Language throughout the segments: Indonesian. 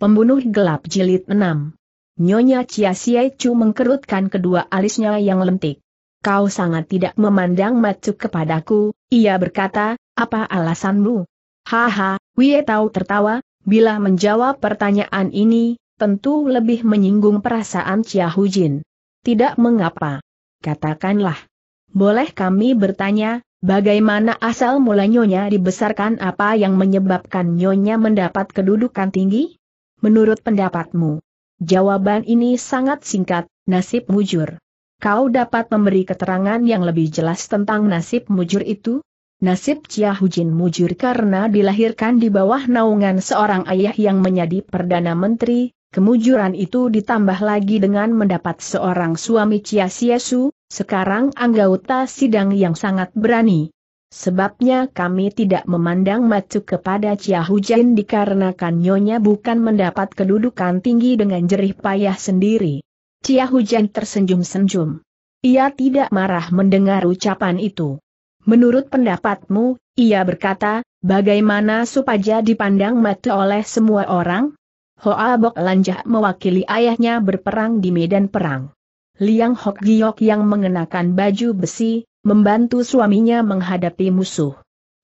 Pembunuh Gelap Jilid 6 Nyonya Chia Siai Chu mengkerutkan kedua alisnya yang lentik. Kau sangat tidak memandang macu kepadaku, ia berkata, apa alasanmu? Haha, Wie Tau tertawa, bila menjawab pertanyaan ini, tentu lebih menyinggung perasaan Chia Jin. Tidak mengapa. Katakanlah. Boleh kami bertanya, bagaimana asal mulanya dibesarkan apa yang menyebabkan Nyonya mendapat kedudukan tinggi? Menurut pendapatmu? Jawaban ini sangat singkat, nasib mujur. Kau dapat memberi keterangan yang lebih jelas tentang nasib mujur itu? Nasib Chia mujur karena dilahirkan di bawah naungan seorang ayah yang menjadi Perdana Menteri, kemujuran itu ditambah lagi dengan mendapat seorang suami Chia Siesu, sekarang anggota sidang yang sangat berani. Sebabnya kami tidak memandang macu kepada Chia Hujan dikarenakan nyonya bukan mendapat kedudukan tinggi dengan jerih payah sendiri. Chia Hujan tersenyum-senyum. Ia tidak marah mendengar ucapan itu. Menurut pendapatmu, ia berkata, bagaimana supaya dipandang mata oleh semua orang? Hoa Bok Lanjah mewakili ayahnya berperang di medan perang. Liang Hok Giok yang mengenakan baju besi, membantu suaminya menghadapi musuh.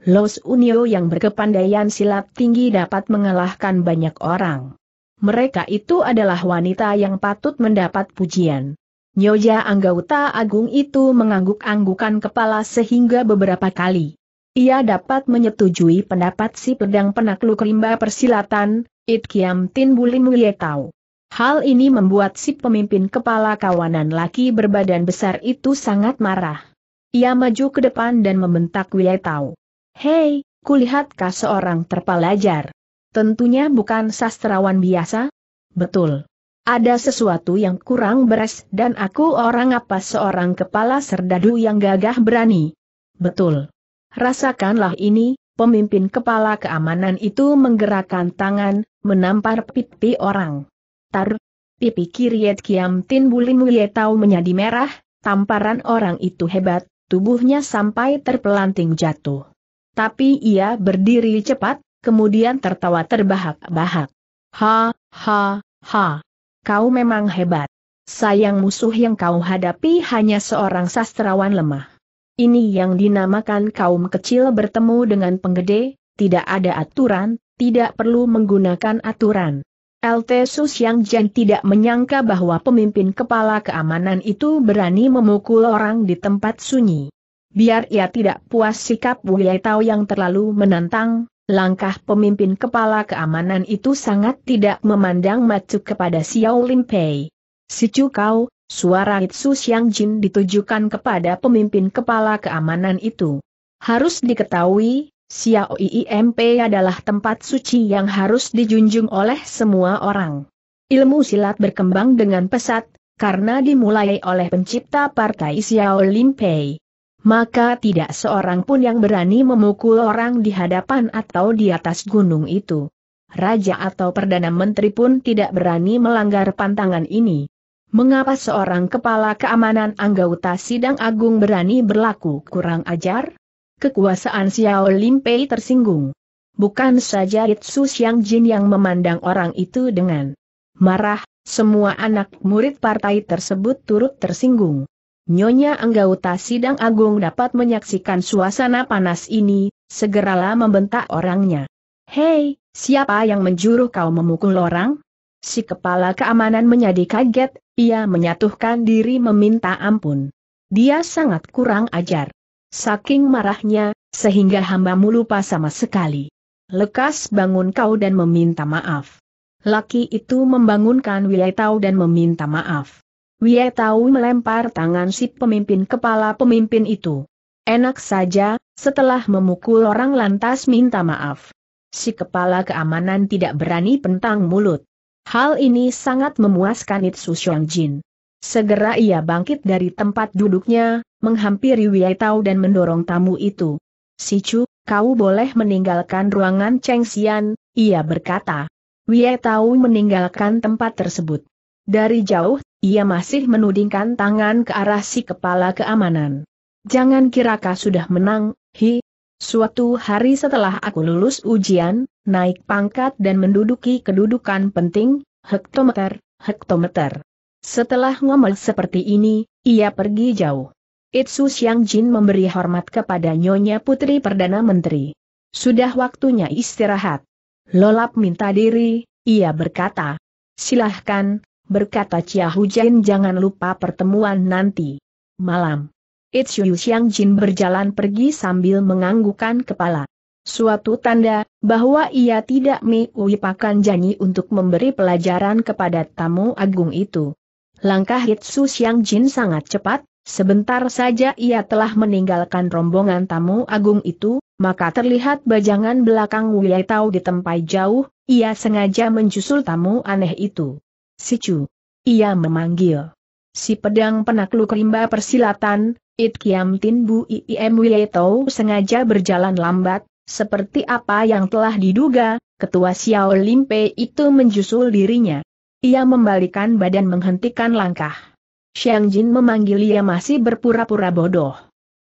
Los Unio yang berkepandaian silat tinggi dapat mengalahkan banyak orang. Mereka itu adalah wanita yang patut mendapat pujian. Nyoja Anggauta Agung itu mengangguk-anggukan kepala sehingga beberapa kali. Ia dapat menyetujui pendapat si pedang penakluk rimba persilatan, It Kiam Tin Bulim Tahu. Hal ini membuat si pemimpin kepala kawanan laki berbadan besar itu sangat marah. Ia maju ke depan dan membentak Wei Tao. Hei, kulihat kah seorang terpelajar. Tentunya bukan sastrawan biasa? Betul. Ada sesuatu yang kurang beres dan aku orang apa seorang kepala serdadu yang gagah berani. Betul. Rasakanlah ini, pemimpin kepala keamanan itu menggerakkan tangan, menampar pipi orang. Tar, pipi Kiriet Kiam Tin Bulin Muye tahu menjadi merah, tamparan orang itu hebat, tubuhnya sampai terpelanting jatuh. Tapi ia berdiri cepat, kemudian tertawa terbahak-bahak. Ha, ha, ha. Kau memang hebat. Sayang musuh yang kau hadapi hanya seorang sastrawan lemah. Ini yang dinamakan kaum kecil bertemu dengan penggede, tidak ada aturan, tidak perlu menggunakan aturan. LT Sus Yang Jen tidak menyangka bahwa pemimpin kepala keamanan itu berani memukul orang di tempat sunyi. Biar ia tidak puas sikap Wu Tao yang terlalu menantang, langkah pemimpin kepala keamanan itu sangat tidak memandang macu kepada Xiao Lin Pei. Si Kau, suara Itsu Yang Jin ditujukan kepada pemimpin kepala keamanan itu. Harus diketahui, Xiao IIMP adalah tempat suci yang harus dijunjung oleh semua orang. Ilmu silat berkembang dengan pesat, karena dimulai oleh pencipta partai Xiao Limpei. Maka tidak seorang pun yang berani memukul orang di hadapan atau di atas gunung itu. Raja atau Perdana Menteri pun tidak berani melanggar pantangan ini. Mengapa seorang kepala keamanan anggota sidang agung berani berlaku kurang ajar? kekuasaan Xiao Limpei tersinggung. Bukan saja Itsu Xiang Jin yang memandang orang itu dengan marah, semua anak murid partai tersebut turut tersinggung. Nyonya Anggauta Sidang Agung dapat menyaksikan suasana panas ini, segeralah membentak orangnya. Hei, siapa yang menjuru kau memukul orang? Si kepala keamanan menjadi kaget, ia menyatuhkan diri meminta ampun. Dia sangat kurang ajar. Saking marahnya, sehingga hambamu lupa sama sekali. Lekas bangun kau dan meminta maaf. Laki itu membangunkan Wietau dan meminta maaf. Wietau melempar tangan si pemimpin kepala pemimpin itu. Enak saja, setelah memukul orang lantas minta maaf. Si kepala keamanan tidak berani pentang mulut. Hal ini sangat memuaskan Itsu Xiong Jin. Segera ia bangkit dari tempat duduknya, menghampiri Wei Tao dan mendorong tamu itu. Si Chu, kau boleh meninggalkan ruangan Cheng Xian, ia berkata. Wei Tao meninggalkan tempat tersebut. Dari jauh, ia masih menudingkan tangan ke arah si kepala keamanan. Jangan kira kau sudah menang, hi. Suatu hari setelah aku lulus ujian, naik pangkat dan menduduki kedudukan penting, hektometer, hektometer. Setelah ngomel seperti ini, ia pergi jauh. Itsu Xiang Jin memberi hormat kepada Nyonya Putri Perdana Menteri. Sudah waktunya istirahat. Lolap minta diri, ia berkata. Silahkan, berkata Chia jangan lupa pertemuan nanti. Malam. Itsu Xiang Jin berjalan pergi sambil menganggukkan kepala. Suatu tanda, bahwa ia tidak mewipakan janji untuk memberi pelajaran kepada tamu agung itu. Langkah Hitsu Xiang Jin sangat cepat, Sebentar saja ia telah meninggalkan rombongan tamu agung itu, maka terlihat bajangan belakang Wuyai Tau tempat jauh, ia sengaja menjusul tamu aneh itu. Si Chu. Ia memanggil. Si pedang penakluk rimba persilatan, It Kiam Tin Bu I I M Wuyai Tau sengaja berjalan lambat, seperti apa yang telah diduga, ketua Xiao Limpe itu menjusul dirinya. Ia membalikan badan menghentikan langkah. Xiang Jin memanggil ia masih berpura-pura bodoh.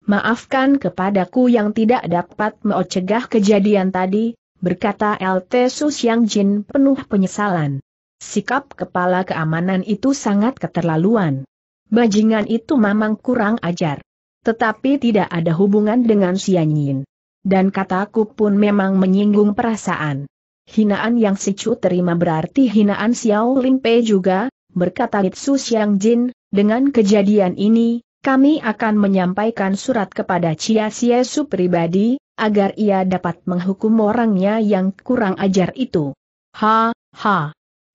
Maafkan kepadaku yang tidak dapat mencegah kejadian tadi, berkata LT Su Xiang Jin penuh penyesalan. Sikap kepala keamanan itu sangat keterlaluan. Bajingan itu memang kurang ajar. Tetapi tidak ada hubungan dengan Xiang Jin. Dan kataku pun memang menyinggung perasaan. Hinaan yang Chu terima berarti hinaan Xiao Lin Pei juga, berkata Litsu Xiang Jin, dengan kejadian ini, kami akan menyampaikan surat kepada Cia Siesu pribadi, agar ia dapat menghukum orangnya yang kurang ajar itu. Ha, ha.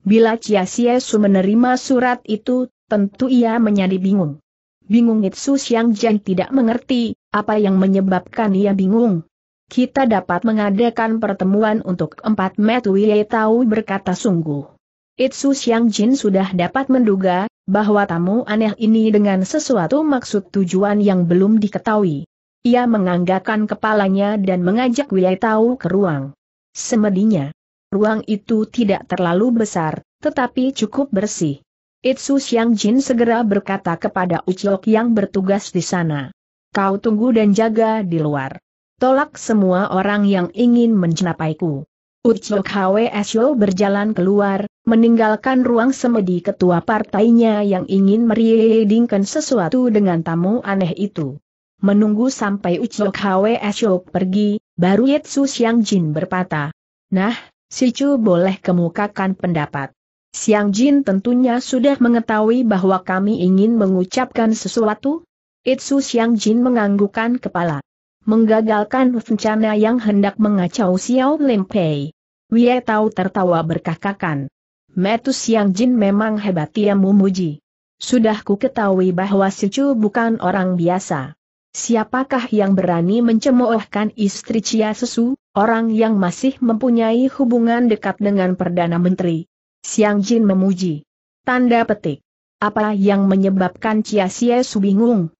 Bila Cia Siesu menerima surat itu, tentu ia menjadi bingung. Bingung Itsu yang Jian tidak mengerti, apa yang menyebabkan ia bingung. Kita dapat mengadakan pertemuan untuk empat metu Ye tahu berkata sungguh. Itsu Xiang Jin sudah dapat menduga, bahwa tamu aneh ini dengan sesuatu maksud tujuan yang belum diketahui. Ia menganggakkan kepalanya dan mengajak Wiyai tahu ke ruang. Semedinya. Ruang itu tidak terlalu besar, tetapi cukup bersih. Itsu Xiang Jin segera berkata kepada Uciok yang bertugas di sana. Kau tunggu dan jaga di luar. Tolak semua orang yang ingin menjenapaiku. Ucho Kwesyo berjalan keluar, meninggalkan ruang semedi ketua partainya yang ingin meriedingkan sesuatu dengan tamu aneh itu. Menunggu sampai Ucho Kwesyo pergi, baru Yetsu Xiang Jin berpatah. Nah, si Chu boleh kemukakan pendapat. Siang Jin tentunya sudah mengetahui bahwa kami ingin mengucapkan sesuatu. Itsu Siang Jin menganggukkan kepala menggagalkan rencana yang hendak mengacau Xiao Lempei. Wei Tao tertawa berkakakan. Metus Yang Jin memang hebat ia memuji. Sudah ku ketahui bahwa Chu bukan orang biasa. Siapakah yang berani mencemoohkan istri Cia Sesu, orang yang masih mempunyai hubungan dekat dengan Perdana Menteri? Siang Jin memuji. Tanda petik. Apa yang menyebabkan Cia Sesu bingung?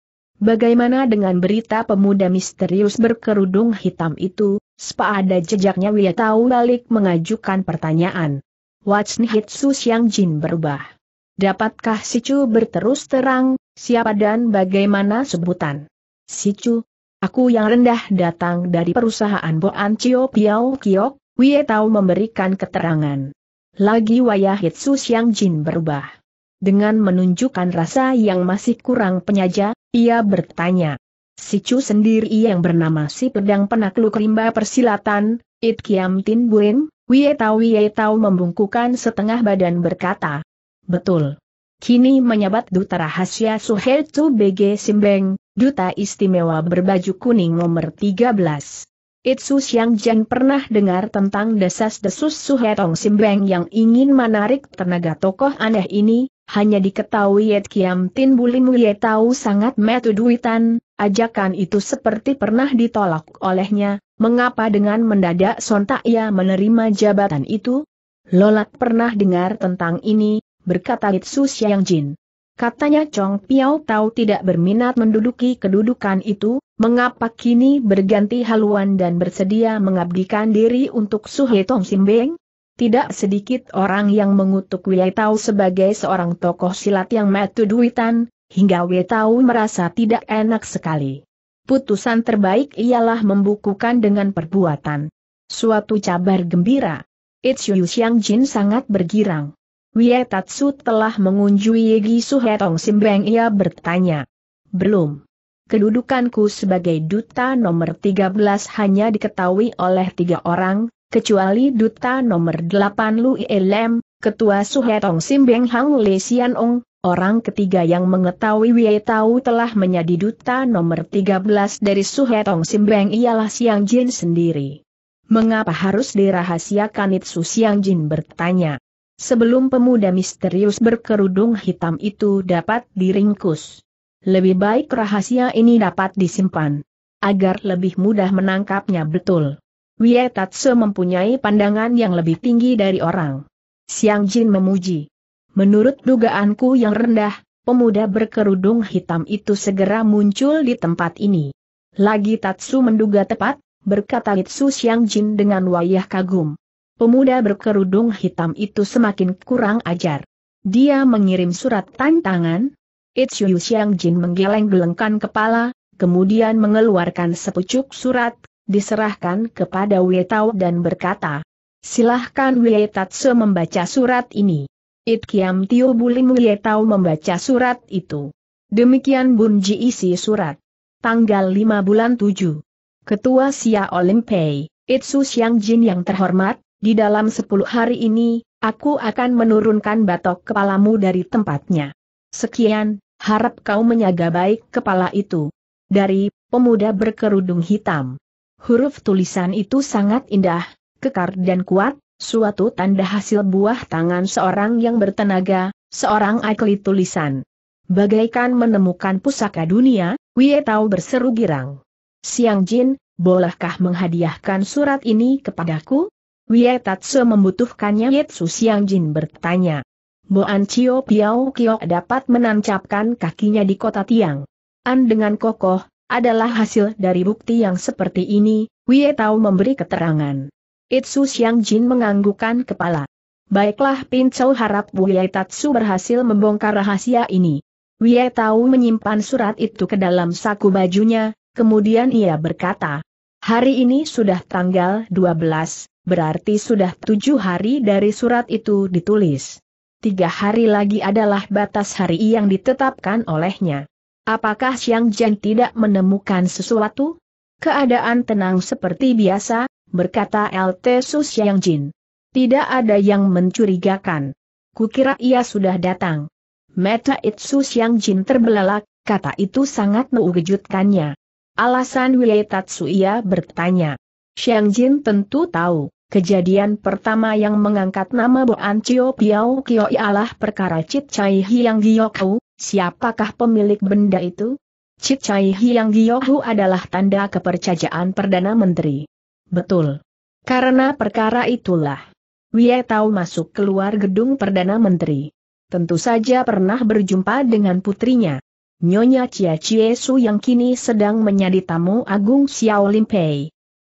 Bagaimana dengan berita pemuda misterius berkerudung hitam itu? Spa ada jejaknya Wia tahu balik mengajukan pertanyaan. What's hitsus yang Jin berubah. Dapatkah Sicu berterus terang, siapa dan bagaimana sebutan? Sicu, aku yang rendah datang dari perusahaan Boan Cio Piao Kiok, Wia tahu memberikan keterangan. Lagi wayah Hitsu yang Jin berubah. Dengan menunjukkan rasa yang masih kurang penyaja, ia bertanya. Si Chu sendiri yang bernama si pedang penakluk rimba persilatan, It Kiam Tin Tau Wie Tau membungkukan setengah badan berkata. Betul. Kini menyabat duta rahasia Suhel Chu BG Simbeng, duta istimewa berbaju kuning nomor 13. Itsu yang Jen pernah dengar tentang desas-desus Suhetong Simbeng yang ingin menarik tenaga tokoh aneh ini, hanya diketahui Yet Kiam Tin Bulim Ye tahu sangat metu duitan. ajakan itu seperti pernah ditolak olehnya, mengapa dengan mendadak sontak ia menerima jabatan itu? Lolat pernah dengar tentang ini, berkata Itsu Xiang Jin. Katanya Chong Piao tahu tidak berminat menduduki kedudukan itu, mengapa kini berganti haluan dan bersedia mengabdikan diri untuk Suhe Tong Simbeng? tidak sedikit orang yang mengutuk Wei Tao sebagai seorang tokoh silat yang metu duitan, hingga Wei Tao merasa tidak enak sekali. Putusan terbaik ialah membukukan dengan perbuatan. Suatu cabar gembira. Itsuyu Xiang Jin sangat bergirang. Wei Tatsu telah mengunjungi Yegi Suhetong Simbeng ia bertanya. Belum. Kedudukanku sebagai duta nomor 13 hanya diketahui oleh tiga orang, kecuali duta nomor 8 Lu Elem, ketua Suhetong Simbeng Hang Le Sian Ong, orang ketiga yang mengetahui Wei Tau telah menjadi duta nomor 13 dari Suhetong Simbeng ialah Siang Jin sendiri. Mengapa harus dirahasiakan itu Siang Jin bertanya. Sebelum pemuda misterius berkerudung hitam itu dapat diringkus. Lebih baik rahasia ini dapat disimpan. Agar lebih mudah menangkapnya betul. Wie Tatsu mempunyai pandangan yang lebih tinggi dari orang. Siang Jin memuji. Menurut dugaanku yang rendah, pemuda berkerudung hitam itu segera muncul di tempat ini. Lagi Tatsu menduga tepat, berkata Litsu Siang Jin dengan wayah kagum. Pemuda berkerudung hitam itu semakin kurang ajar. Dia mengirim surat tantangan. Itsuyu Siang Jin menggeleng-gelengkan kepala, kemudian mengeluarkan sepucuk surat, diserahkan kepada Wietau dan berkata, Silahkan Wietatse membaca surat ini. itkiam Kiam Tio Bulim Wietau membaca surat itu. Demikian bunji isi surat. Tanggal 5 bulan 7. Ketua Sia Olimpei, Itsu Xiang Jin yang terhormat, di dalam 10 hari ini, aku akan menurunkan batok kepalamu dari tempatnya. Sekian, harap kau menyaga baik kepala itu. Dari, pemuda berkerudung hitam. Huruf tulisan itu sangat indah, kekar dan kuat, suatu tanda hasil buah tangan seorang yang bertenaga, seorang akli tulisan. Bagaikan menemukan pusaka dunia, Wie Tao berseru girang. Siang Jin, bolehkah menghadiahkan surat ini kepadaku? Wie Tatsu membutuhkannya Yetsu Siang Jin bertanya. Boan Cio Piao Kio dapat menancapkan kakinya di kota Tiang. An dengan kokoh, adalah hasil dari bukti yang seperti ini, Wie Tao memberi keterangan. Itsu Xiang Jin menganggukkan kepala. Baiklah Pin Chou harap Wie Tatsu berhasil membongkar rahasia ini. Wie Tao menyimpan surat itu ke dalam saku bajunya, kemudian ia berkata, Hari ini sudah tanggal 12, berarti sudah tujuh hari dari surat itu ditulis. Tiga hari lagi adalah batas hari yang ditetapkan olehnya. Apakah Xiang Jian tidak menemukan sesuatu? Keadaan tenang seperti biasa, berkata LT Su Xiang Jin. Tidak ada yang mencurigakan. Kukira ia sudah datang. Meta Itsu Xiang Jin terbelalak, kata itu sangat mengejutkannya. Alasan Wei Tatsu ia bertanya. Xiang Jin tentu tahu, kejadian pertama yang mengangkat nama Boan Cio Piao Kio ialah perkara Cit Chai Hiang Giyokau, Siapakah pemilik benda itu? Cit Chai Giyohu adalah tanda kepercayaan Perdana Menteri. Betul. Karena perkara itulah. Wie Tau masuk keluar gedung Perdana Menteri. Tentu saja pernah berjumpa dengan putrinya. Nyonya Chia Chie Su yang kini sedang menjadi tamu agung Xiao Lim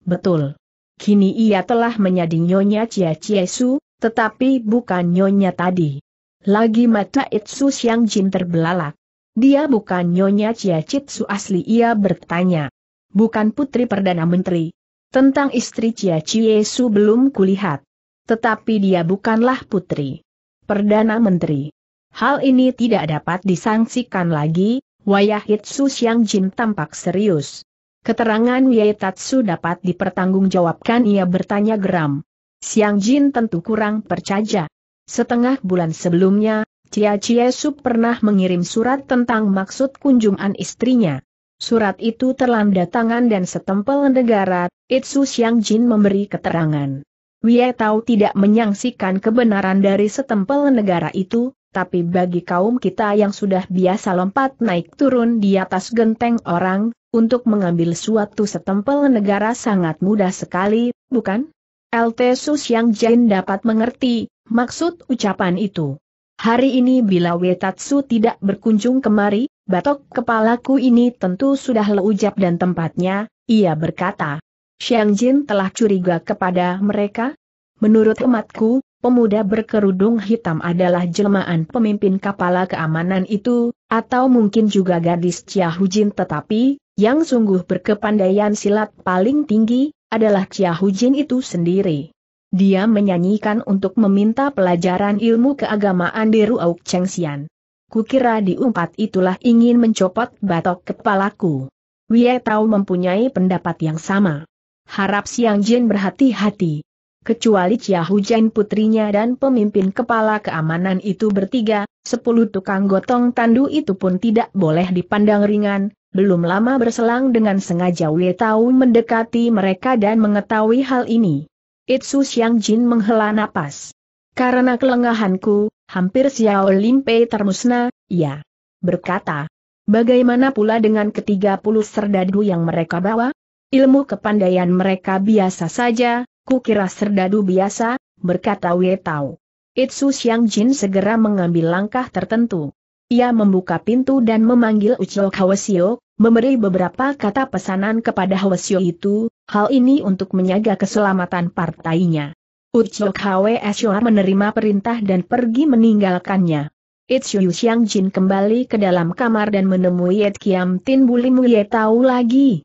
Betul. Kini ia telah menjadi Nyonya Chia Chie Su, tetapi bukan Nyonya tadi. Lagi mata Itsu Siang Jin terbelalak. Dia bukan Nyonya Chia Chitsu asli ia bertanya. Bukan putri Perdana Menteri. Tentang istri Chia Su belum kulihat. Tetapi dia bukanlah putri. Perdana Menteri. Hal ini tidak dapat disangsikan lagi, wayah Itsu Siang Jin tampak serius. Keterangan Wei Tatsu dapat dipertanggungjawabkan ia bertanya geram. Siang Jin tentu kurang percaya. Setengah bulan sebelumnya, Cia Cia Sup pernah mengirim surat tentang maksud kunjungan istrinya. Surat itu terlanda tangan dan setempel negara, Itsu Xiang Jin memberi keterangan. Wei Tao tidak menyangsikan kebenaran dari setempel negara itu, tapi bagi kaum kita yang sudah biasa lompat naik turun di atas genteng orang, untuk mengambil suatu setempel negara sangat mudah sekali, bukan? LT Su Xiang Jin dapat mengerti, Maksud ucapan itu. Hari ini bila Wetatsu tidak berkunjung kemari, batok kepalaku ini tentu sudah leujap dan tempatnya, ia berkata. Xiang Jin telah curiga kepada mereka? Menurut umatku, pemuda berkerudung hitam adalah jelmaan pemimpin kepala keamanan itu, atau mungkin juga gadis Chia Jin. tetapi, yang sungguh berkepandaian silat paling tinggi, adalah Chia Jin itu sendiri. Dia menyanyikan untuk meminta pelajaran ilmu keagamaan di Ruauk Chengxian. Kukira di umpat itulah ingin mencopot batok kepalaku. Wie Tao mempunyai pendapat yang sama. Harap Siang Jin berhati-hati. Kecuali Chia Hujan putrinya dan pemimpin kepala keamanan itu bertiga, sepuluh tukang gotong tandu itu pun tidak boleh dipandang ringan, belum lama berselang dengan sengaja Wei Tao mendekati mereka dan mengetahui hal ini. Itsu Xiang Jin menghela napas. Karena kelengahanku, hampir Xiao Pei termusnah, ya. Berkata, bagaimana pula dengan ketiga puluh serdadu yang mereka bawa? Ilmu kepandaian mereka biasa saja, kukira serdadu biasa, berkata Wei Tao. Itsu Xiang Jin segera mengambil langkah tertentu. Ia membuka pintu dan memanggil Ucho Kawasio, memberi beberapa kata pesanan kepada Hwasyo itu, hal ini untuk menjaga keselamatan partainya. Uchok Hwe menerima perintah dan pergi meninggalkannya. Itsuyu Xiang Jin kembali ke dalam kamar dan menemui Yet Kiam Tin Bulimu Ye tahu lagi.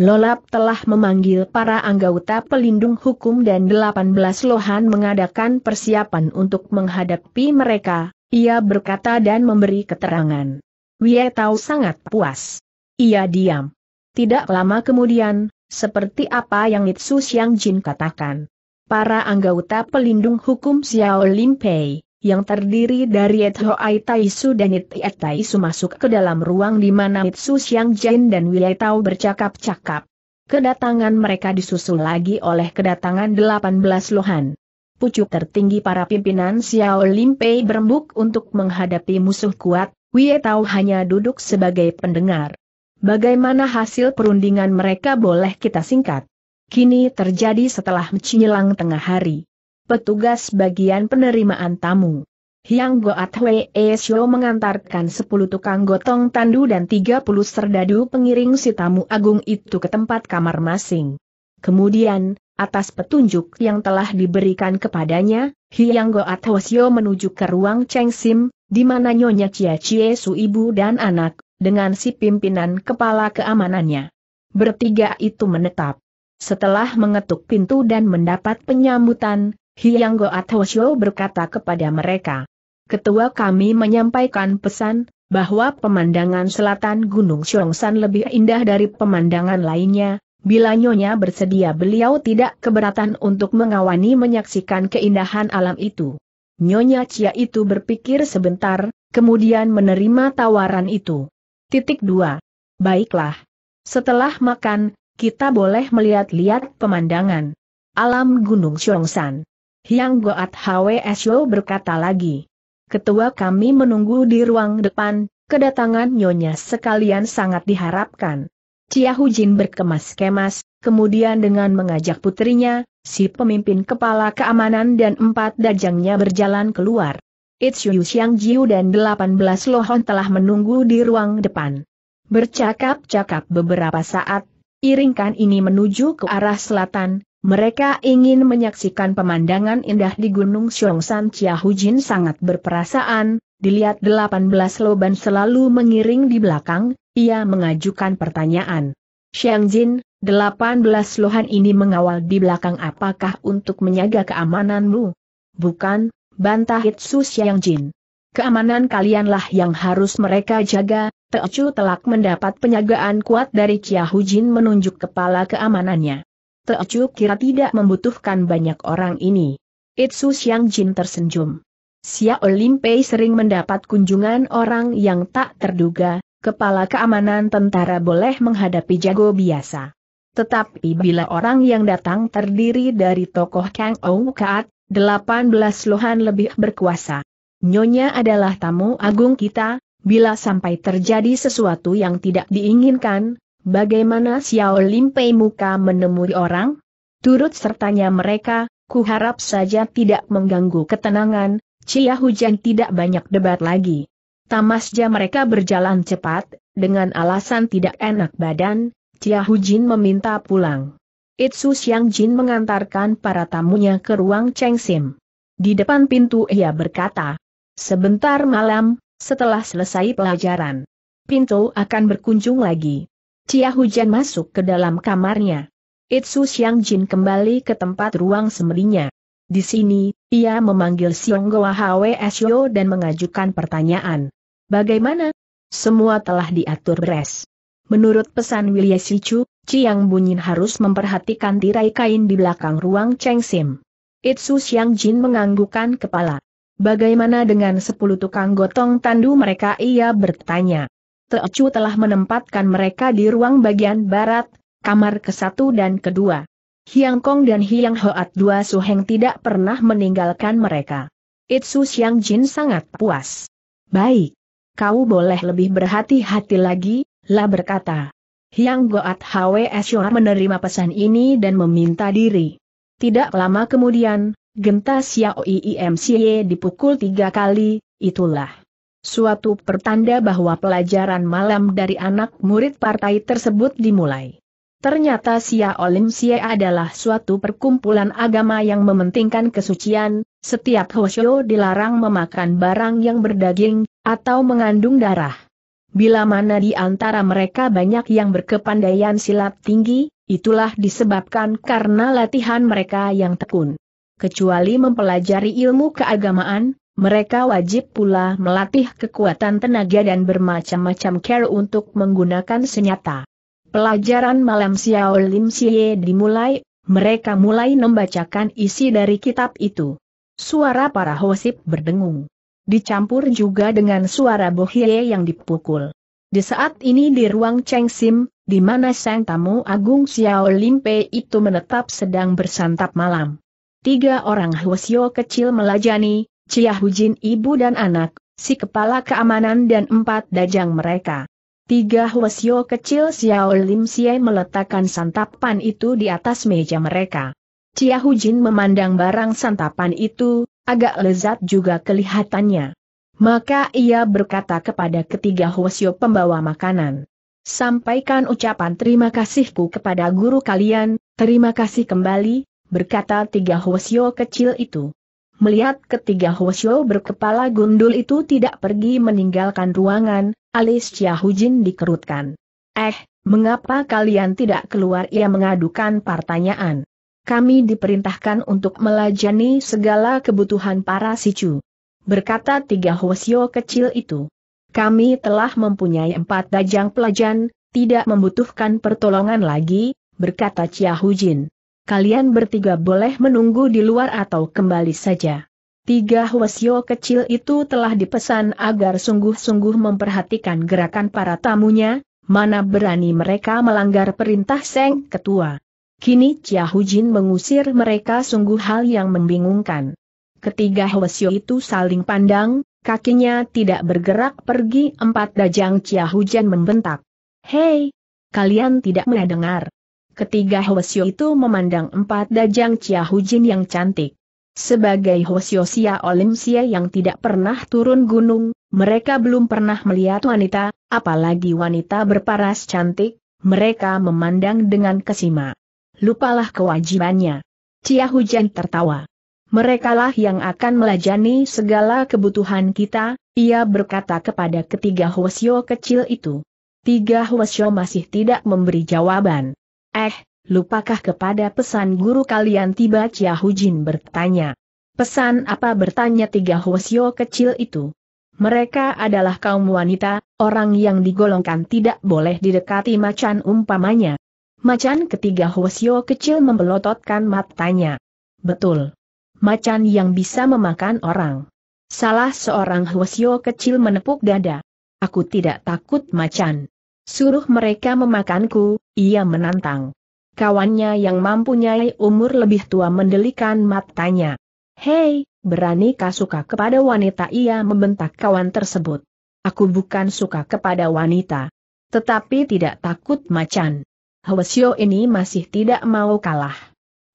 Lolap telah memanggil para anggota pelindung hukum dan 18 lohan mengadakan persiapan untuk menghadapi mereka, ia berkata dan memberi keterangan. Wei Tao sangat puas. Ia diam. Tidak lama kemudian, seperti apa yang Itsu Xiang Jin katakan. Para anggota pelindung hukum Xiao Lim Pei, yang terdiri dari Et Tai Su dan It Tai Su masuk ke dalam ruang di mana Itsu Xiang Jin dan Wei Tao bercakap-cakap. Kedatangan mereka disusul lagi oleh kedatangan 18 lohan. Pucuk tertinggi para pimpinan Xiao Lim Pei berembuk untuk menghadapi musuh kuat, Wei Tao hanya duduk sebagai pendengar. Bagaimana hasil perundingan mereka boleh kita singkat. Kini terjadi setelah menyilang tengah hari. Petugas bagian penerimaan tamu. Hyang Goat Hwee Shou mengantarkan 10 tukang gotong tandu dan 30 serdadu pengiring si tamu agung itu ke tempat kamar masing. Kemudian, atas petunjuk yang telah diberikan kepadanya, Hyang Goat Shou menuju ke ruang Cheng Sim, di mana Nyonya Chia Chie Su ibu dan anak dengan si pimpinan kepala keamanannya. Bertiga itu menetap. Setelah mengetuk pintu dan mendapat penyambutan, Goat Hoshio berkata kepada mereka. Ketua kami menyampaikan pesan, bahwa pemandangan selatan Gunung Syongsan lebih indah dari pemandangan lainnya, bila Nyonya bersedia beliau tidak keberatan untuk mengawani menyaksikan keindahan alam itu. Nyonya Chia itu berpikir sebentar, kemudian menerima tawaran itu. Titik 2. Baiklah. Setelah makan, kita boleh melihat-lihat pemandangan. Alam Gunung Syongsan. Hyang Goat HWSO berkata lagi. Ketua kami menunggu di ruang depan, kedatangan nyonya sekalian sangat diharapkan. Cia Hujin berkemas-kemas, kemudian dengan mengajak putrinya, si pemimpin kepala keamanan dan empat dajangnya berjalan keluar. It's You Xiang Jiu dan 18 Lohon telah menunggu di ruang depan. Bercakap-cakap beberapa saat, iringkan ini menuju ke arah selatan, mereka ingin menyaksikan pemandangan indah di Gunung Xiongsan Chiahujin sangat berperasaan, dilihat 18 loban selalu mengiring di belakang, ia mengajukan pertanyaan. Xiang Jin, 18 lohan ini mengawal di belakang apakah untuk menjaga keamananmu? Bukan, bantah Hitsu Yang Jin. Keamanan kalianlah yang harus mereka jaga, Teocu telak mendapat penyagaan kuat dari Chia Jin menunjuk kepala keamanannya. Teocu kira tidak membutuhkan banyak orang ini. Itsus Yang Jin tersenyum. Xia Olimpei sering mendapat kunjungan orang yang tak terduga, kepala keamanan tentara boleh menghadapi jago biasa. Tetapi bila orang yang datang terdiri dari tokoh Kang Ou 18 lohan lebih berkuasa. Nyonya adalah tamu agung kita, bila sampai terjadi sesuatu yang tidak diinginkan, bagaimana Xiao Limpei muka menemui orang? Turut sertanya mereka, kuharap saja tidak mengganggu ketenangan, Cia hujan tidak banyak debat lagi. Tamasja mereka berjalan cepat, dengan alasan tidak enak badan, Cia Hujin meminta pulang. Itsu Xiang Jin mengantarkan para tamunya ke ruang Cheng Sim. Di depan pintu ia berkata, Sebentar malam, setelah selesai pelajaran, pintu akan berkunjung lagi. Cia Hujan masuk ke dalam kamarnya. Itsu Xiang Jin kembali ke tempat ruang semerinya. Di sini, ia memanggil Siong Goa Hwe Sio dan mengajukan pertanyaan. Bagaimana? Semua telah diatur beres. Menurut pesan Wilya Sichu, Chiang Bunyin harus memperhatikan tirai kain di belakang ruang Cheng Sim. Itsu Xiang Jin menganggukkan kepala. Bagaimana dengan sepuluh tukang gotong tandu mereka ia bertanya. Teocu telah menempatkan mereka di ruang bagian barat, kamar ke-1 dan kedua. Hiang Kong dan Hiang Hoat dua suheng tidak pernah meninggalkan mereka. Itsu Xiang Jin sangat puas. Baik. Kau boleh lebih berhati-hati lagi, lah berkata. Hyang Goat Hwe Yoa menerima pesan ini dan meminta diri. Tidak lama kemudian, Genta Xiao IIMCY dipukul tiga kali, itulah suatu pertanda bahwa pelajaran malam dari anak murid partai tersebut dimulai. Ternyata Sia Olim adalah suatu perkumpulan agama yang mementingkan kesucian, setiap Hoshio dilarang memakan barang yang berdaging, atau mengandung darah. Bila mana di antara mereka banyak yang berkepandaian silat tinggi, itulah disebabkan karena latihan mereka yang tekun. Kecuali mempelajari ilmu keagamaan, mereka wajib pula melatih kekuatan tenaga dan bermacam-macam care untuk menggunakan senjata. Pelajaran malam Xiao Lim Xie dimulai, mereka mulai membacakan isi dari kitab itu. Suara para hosip berdengung dicampur juga dengan suara Bohie yang dipukul. Di saat ini di ruang Cheng Sim, di mana sang tamu agung Xiao Limpe itu menetap sedang bersantap malam. Tiga orang Xiao kecil melajani, Chia Hujin ibu dan anak, si kepala keamanan dan empat dajang mereka. Tiga Xiao kecil Xiao Lim Xie meletakkan santapan itu di atas meja mereka. Chia Hujin memandang barang santapan itu, Agak lezat juga kelihatannya. Maka ia berkata kepada ketiga Hwasyo pembawa makanan. Sampaikan ucapan terima kasihku kepada guru kalian, terima kasih kembali, berkata tiga Hwasyo kecil itu. Melihat ketiga Hwasyo berkepala gundul itu tidak pergi meninggalkan ruangan, alis Chia Hujin dikerutkan. Eh, mengapa kalian tidak keluar ia mengadukan pertanyaan kami diperintahkan untuk melajani segala kebutuhan para sicu. Berkata tiga hosio kecil itu. Kami telah mempunyai empat dajang pelajan, tidak membutuhkan pertolongan lagi, berkata Chia Hujin. Kalian bertiga boleh menunggu di luar atau kembali saja. Tiga hwasyo kecil itu telah dipesan agar sungguh-sungguh memperhatikan gerakan para tamunya, mana berani mereka melanggar perintah Seng Ketua. Kini Chia Hujin mengusir mereka sungguh hal yang membingungkan. Ketiga Hwasyo itu saling pandang, kakinya tidak bergerak pergi empat dajang Chia Hujan membentak. Hei! Kalian tidak mendengar. Ketiga Hwasyo itu memandang empat dajang Chia Hujin yang cantik. Sebagai Hwasyo Sia Olim Sia yang tidak pernah turun gunung, mereka belum pernah melihat wanita, apalagi wanita berparas cantik, mereka memandang dengan kesima lupalah kewajibannya. Cia Hujan tertawa. Merekalah yang akan melajani segala kebutuhan kita, ia berkata kepada ketiga Hwasyo kecil itu. Tiga Hwasyo masih tidak memberi jawaban. Eh, lupakah kepada pesan guru kalian tiba Cia Hujin bertanya. Pesan apa bertanya tiga Hwasyo kecil itu? Mereka adalah kaum wanita, orang yang digolongkan tidak boleh didekati macan umpamanya. Macan ketiga Hwasyo kecil membelototkan matanya. Betul. Macan yang bisa memakan orang. Salah seorang Hwasyo kecil menepuk dada. Aku tidak takut macan. Suruh mereka memakanku, ia menantang. Kawannya yang mempunyai umur lebih tua mendelikan matanya. Hei, kau suka kepada wanita ia membentak kawan tersebut. Aku bukan suka kepada wanita. Tetapi tidak takut macan. Hwasyo ini masih tidak mau kalah.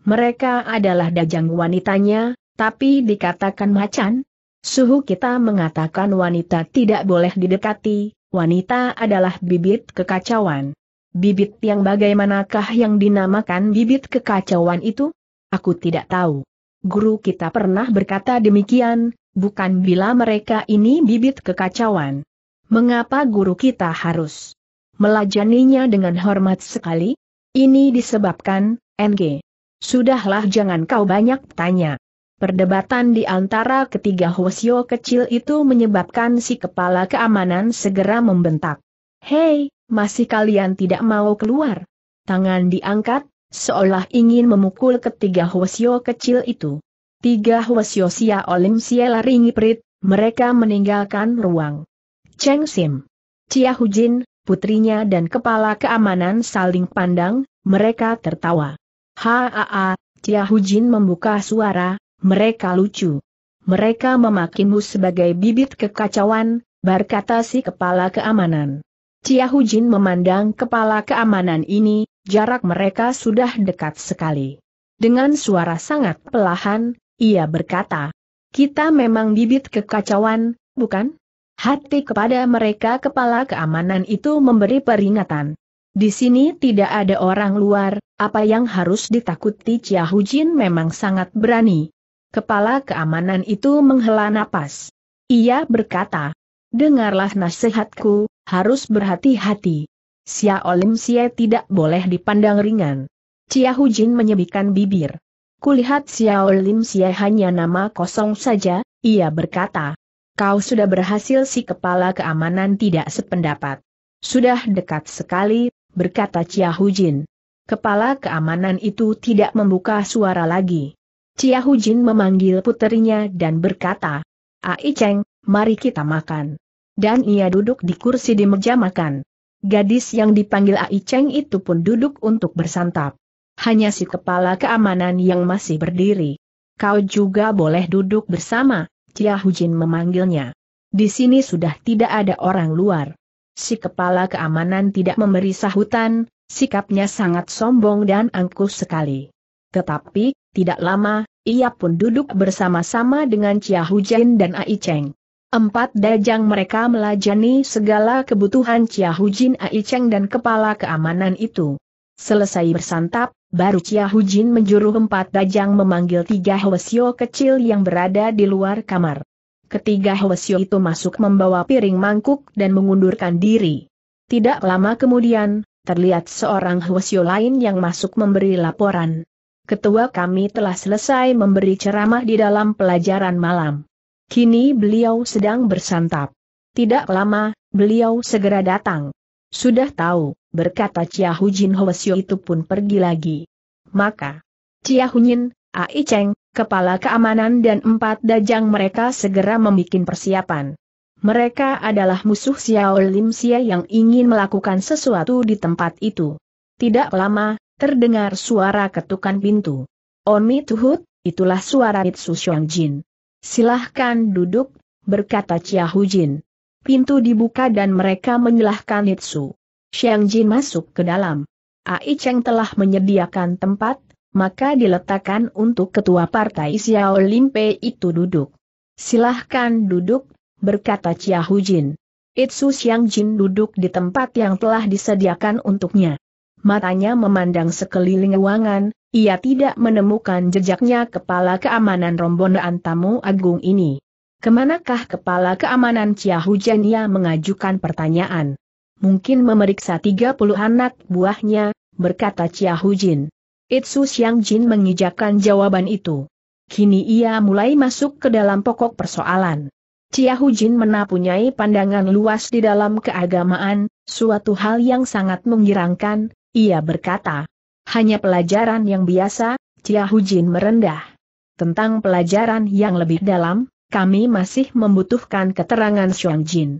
Mereka adalah dajang wanitanya, tapi dikatakan macan. Suhu kita mengatakan wanita tidak boleh didekati, wanita adalah bibit kekacauan. Bibit yang bagaimanakah yang dinamakan bibit kekacauan itu? Aku tidak tahu. Guru kita pernah berkata demikian, bukan bila mereka ini bibit kekacauan. Mengapa guru kita harus melajaninya dengan hormat sekali? Ini disebabkan, NG. Sudahlah jangan kau banyak tanya. Perdebatan di antara ketiga Hosio kecil itu menyebabkan si kepala keamanan segera membentak. Hei, masih kalian tidak mau keluar? Tangan diangkat, seolah ingin memukul ketiga Hosio kecil itu. Tiga Hosio Sia Olim Sia Laringi ngiprit, mereka meninggalkan ruang. Cheng Sim. Chia Hujin, putrinya dan kepala keamanan saling pandang, mereka tertawa. Haa, Cia Hujin membuka suara, mereka lucu. Mereka memakimu sebagai bibit kekacauan, berkata si kepala keamanan. Cia Hujin memandang kepala keamanan ini, jarak mereka sudah dekat sekali. Dengan suara sangat pelahan, ia berkata, kita memang bibit kekacauan, bukan? Hati kepada mereka kepala keamanan itu memberi peringatan. Di sini tidak ada orang luar, apa yang harus ditakuti Chia Hujin memang sangat berani. Kepala keamanan itu menghela napas. Ia berkata, Dengarlah nasihatku, harus berhati-hati. Xia Olim Xie tidak boleh dipandang ringan. Chia Hujin menyebikan bibir. Kulihat Xia Olim Xie hanya nama kosong saja, ia berkata, Kau sudah berhasil si kepala keamanan tidak sependapat. Sudah dekat sekali, berkata Chia Hujin. Kepala keamanan itu tidak membuka suara lagi. Chia Hujin memanggil puterinya dan berkata, Ai Cheng, mari kita makan. Dan ia duduk di kursi di meja makan. Gadis yang dipanggil Ai Cheng itu pun duduk untuk bersantap. Hanya si kepala keamanan yang masih berdiri. Kau juga boleh duduk bersama, Chia Hujin memanggilnya. Di sini sudah tidak ada orang luar. Si kepala keamanan tidak memberi sahutan, sikapnya sangat sombong dan angkuh sekali. Tetapi, tidak lama, ia pun duduk bersama-sama dengan Chia Hujin dan Ai Cheng. Empat dajang mereka melajani segala kebutuhan Chia Hujin Ai Cheng dan kepala keamanan itu. Selesai bersantap, Baru Chia Jin menjuruh empat dajang memanggil tiga hwasyo kecil yang berada di luar kamar. Ketiga hwasyo itu masuk membawa piring mangkuk dan mengundurkan diri. Tidak lama kemudian, terlihat seorang hwasyo lain yang masuk memberi laporan. Ketua kami telah selesai memberi ceramah di dalam pelajaran malam. Kini beliau sedang bersantap. Tidak lama, beliau segera datang. Sudah tahu, berkata Chia Hujin Hoesio itu pun pergi lagi. Maka, Chia Jin, Ai Cheng, kepala keamanan dan empat dajang mereka segera membuat persiapan. Mereka adalah musuh Xiao Lim Xia yang ingin melakukan sesuatu di tempat itu. Tidak lama, terdengar suara ketukan pintu. Oni Tuhut, itulah suara Xiong Jin. Silahkan duduk, berkata Chia Hujin. Pintu dibuka dan mereka menyelahkan Nitsu. Xiang Jin masuk ke dalam. Ai Cheng telah menyediakan tempat, maka diletakkan untuk ketua partai Xiao Limpe itu duduk. Silahkan duduk, berkata Chia Jin. Itsu Xiang Jin duduk di tempat yang telah disediakan untuknya. Matanya memandang sekeliling ruangan, ia tidak menemukan jejaknya kepala keamanan rombongan tamu agung ini. Kemanakah kepala keamanan Chia ia mengajukan pertanyaan? Mungkin memeriksa tiga puluh anak buahnya, berkata Chia Hujin. Itsu Xiang Jin mengijakkan jawaban itu. Kini ia mulai masuk ke dalam pokok persoalan. Chia Hujin menapunyai pandangan luas di dalam keagamaan, suatu hal yang sangat menggirangkan, ia berkata. Hanya pelajaran yang biasa, Chia Hujin merendah. Tentang pelajaran yang lebih dalam, kami masih membutuhkan keterangan Xiong Jin.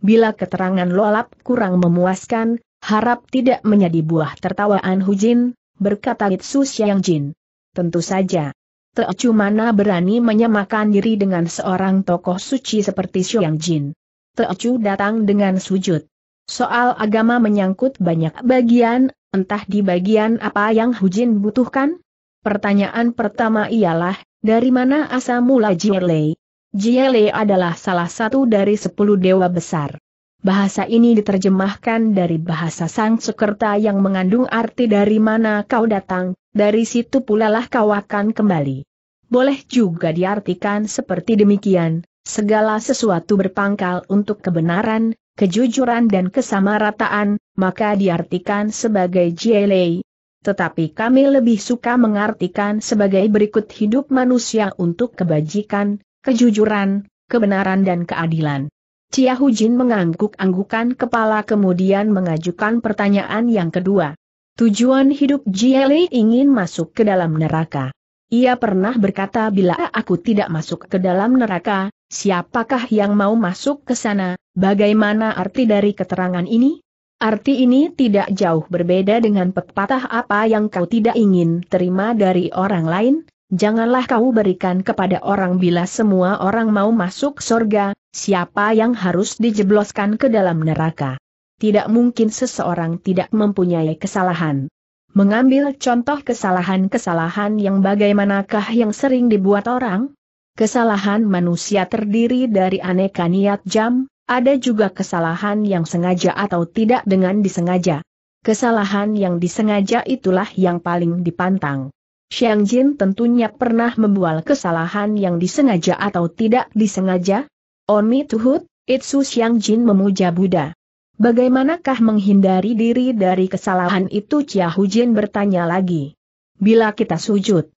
Bila keterangan Lolap kurang memuaskan, harap tidak menjadi buah tertawaan Hu Jin. berkata Itsu Xiang Jin. Tentu saja. Teocu mana berani menyamakan diri dengan seorang tokoh suci seperti Xiang Jin. Teocu datang dengan sujud. Soal agama menyangkut banyak bagian, entah di bagian apa yang Hu Jin butuhkan? Pertanyaan pertama ialah, dari mana asal mula Jielei? Jiele adalah salah satu dari sepuluh dewa besar. Bahasa ini diterjemahkan dari bahasa Sang Sekerta yang mengandung arti dari mana kau datang, dari situ pula lah kau akan kembali. Boleh juga diartikan seperti demikian, segala sesuatu berpangkal untuk kebenaran, kejujuran dan kesamarataan, maka diartikan sebagai Jiele. Tetapi kami lebih suka mengartikan sebagai berikut hidup manusia untuk kebajikan, kejujuran, kebenaran dan keadilan. Chia Jin mengangguk-anggukan kepala kemudian mengajukan pertanyaan yang kedua. Tujuan hidup Jiele ingin masuk ke dalam neraka. Ia pernah berkata bila aku tidak masuk ke dalam neraka, siapakah yang mau masuk ke sana, bagaimana arti dari keterangan ini? Arti ini tidak jauh berbeda dengan pepatah apa yang kau tidak ingin terima dari orang lain, janganlah kau berikan kepada orang bila semua orang mau masuk surga. siapa yang harus dijebloskan ke dalam neraka. Tidak mungkin seseorang tidak mempunyai kesalahan. Mengambil contoh kesalahan-kesalahan yang bagaimanakah yang sering dibuat orang? Kesalahan manusia terdiri dari aneka niat jam, ada juga kesalahan yang sengaja atau tidak dengan disengaja. Kesalahan yang disengaja itulah yang paling dipantang. Xiang Jin tentunya pernah membual kesalahan yang disengaja atau tidak disengaja? Oni Tuhut, Itsu Xiang Jin memuja Buddha. Bagaimanakah menghindari diri dari kesalahan itu Chia Jin bertanya lagi. Bila kita sujud,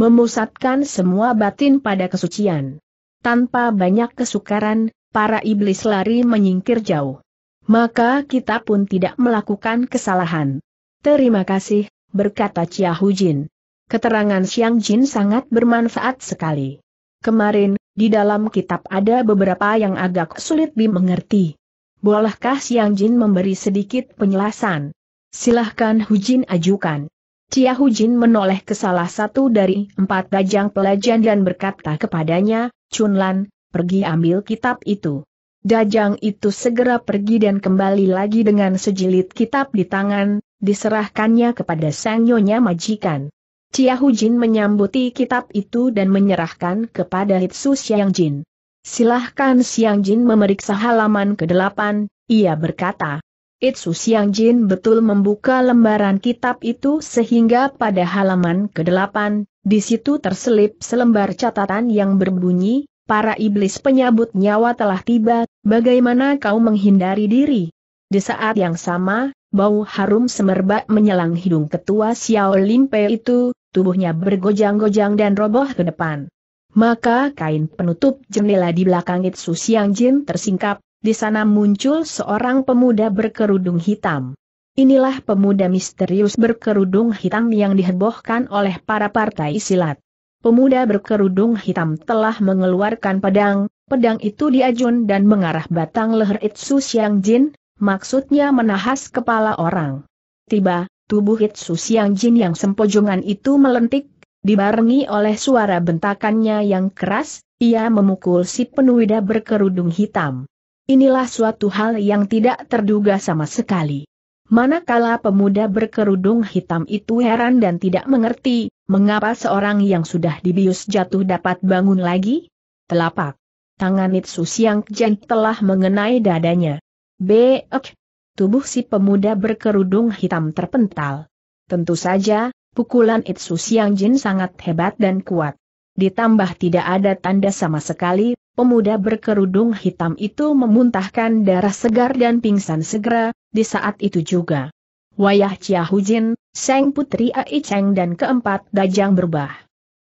memusatkan semua batin pada kesucian. Tanpa banyak kesukaran, para iblis lari menyingkir jauh. Maka kita pun tidak melakukan kesalahan. Terima kasih, berkata Chia Jin. Keterangan Siang Jin sangat bermanfaat sekali. Kemarin, di dalam kitab ada beberapa yang agak sulit dimengerti. Bolehkah Siang Jin memberi sedikit penjelasan? Silahkan Hu Jin ajukan. Cia Jin menoleh ke salah satu dari empat bajang pelajar dan berkata kepadanya, Chunlan, pergi ambil kitab itu. Dajang itu segera pergi dan kembali lagi dengan sejilid kitab di tangan, diserahkannya kepada sang nyonya majikan. Chia Hujin menyambuti kitab itu dan menyerahkan kepada Hitsu Xiang Jin. Silahkan Xiang Jin memeriksa halaman ke-8, ia berkata. Itsu Xiang Jin betul membuka lembaran kitab itu sehingga pada halaman ke-8, di situ terselip selembar catatan yang berbunyi, para iblis penyabut nyawa telah tiba, bagaimana kau menghindari diri? Di saat yang sama, Bau harum semerbak menyelang hidung ketua Xiao Limpe itu, tubuhnya bergojang-gojang dan roboh ke depan. Maka kain penutup jendela di belakang Itsu Siang Jin tersingkap, di sana muncul seorang pemuda berkerudung hitam. Inilah pemuda misterius berkerudung hitam yang dihebohkan oleh para partai silat. Pemuda berkerudung hitam telah mengeluarkan pedang, pedang itu diajun dan mengarah batang leher Itsu Siang Jin, maksudnya menahas kepala orang. Tiba, tubuh Hitsu Siang Jin yang sempojongan itu melentik, dibarengi oleh suara bentakannya yang keras, ia memukul si penuida berkerudung hitam. Inilah suatu hal yang tidak terduga sama sekali. Manakala pemuda berkerudung hitam itu heran dan tidak mengerti, mengapa seorang yang sudah dibius jatuh dapat bangun lagi? Telapak. Tangan Itsu Siang Jin telah mengenai dadanya. Bek, Tubuh si pemuda berkerudung hitam terpental. Tentu saja, pukulan Itsu Siang Jin sangat hebat dan kuat. Ditambah tidak ada tanda sama sekali, pemuda berkerudung hitam itu memuntahkan darah segar dan pingsan segera, di saat itu juga. Wayah Chia Hujin, Seng Putri Ai Cheng dan keempat dajang berubah.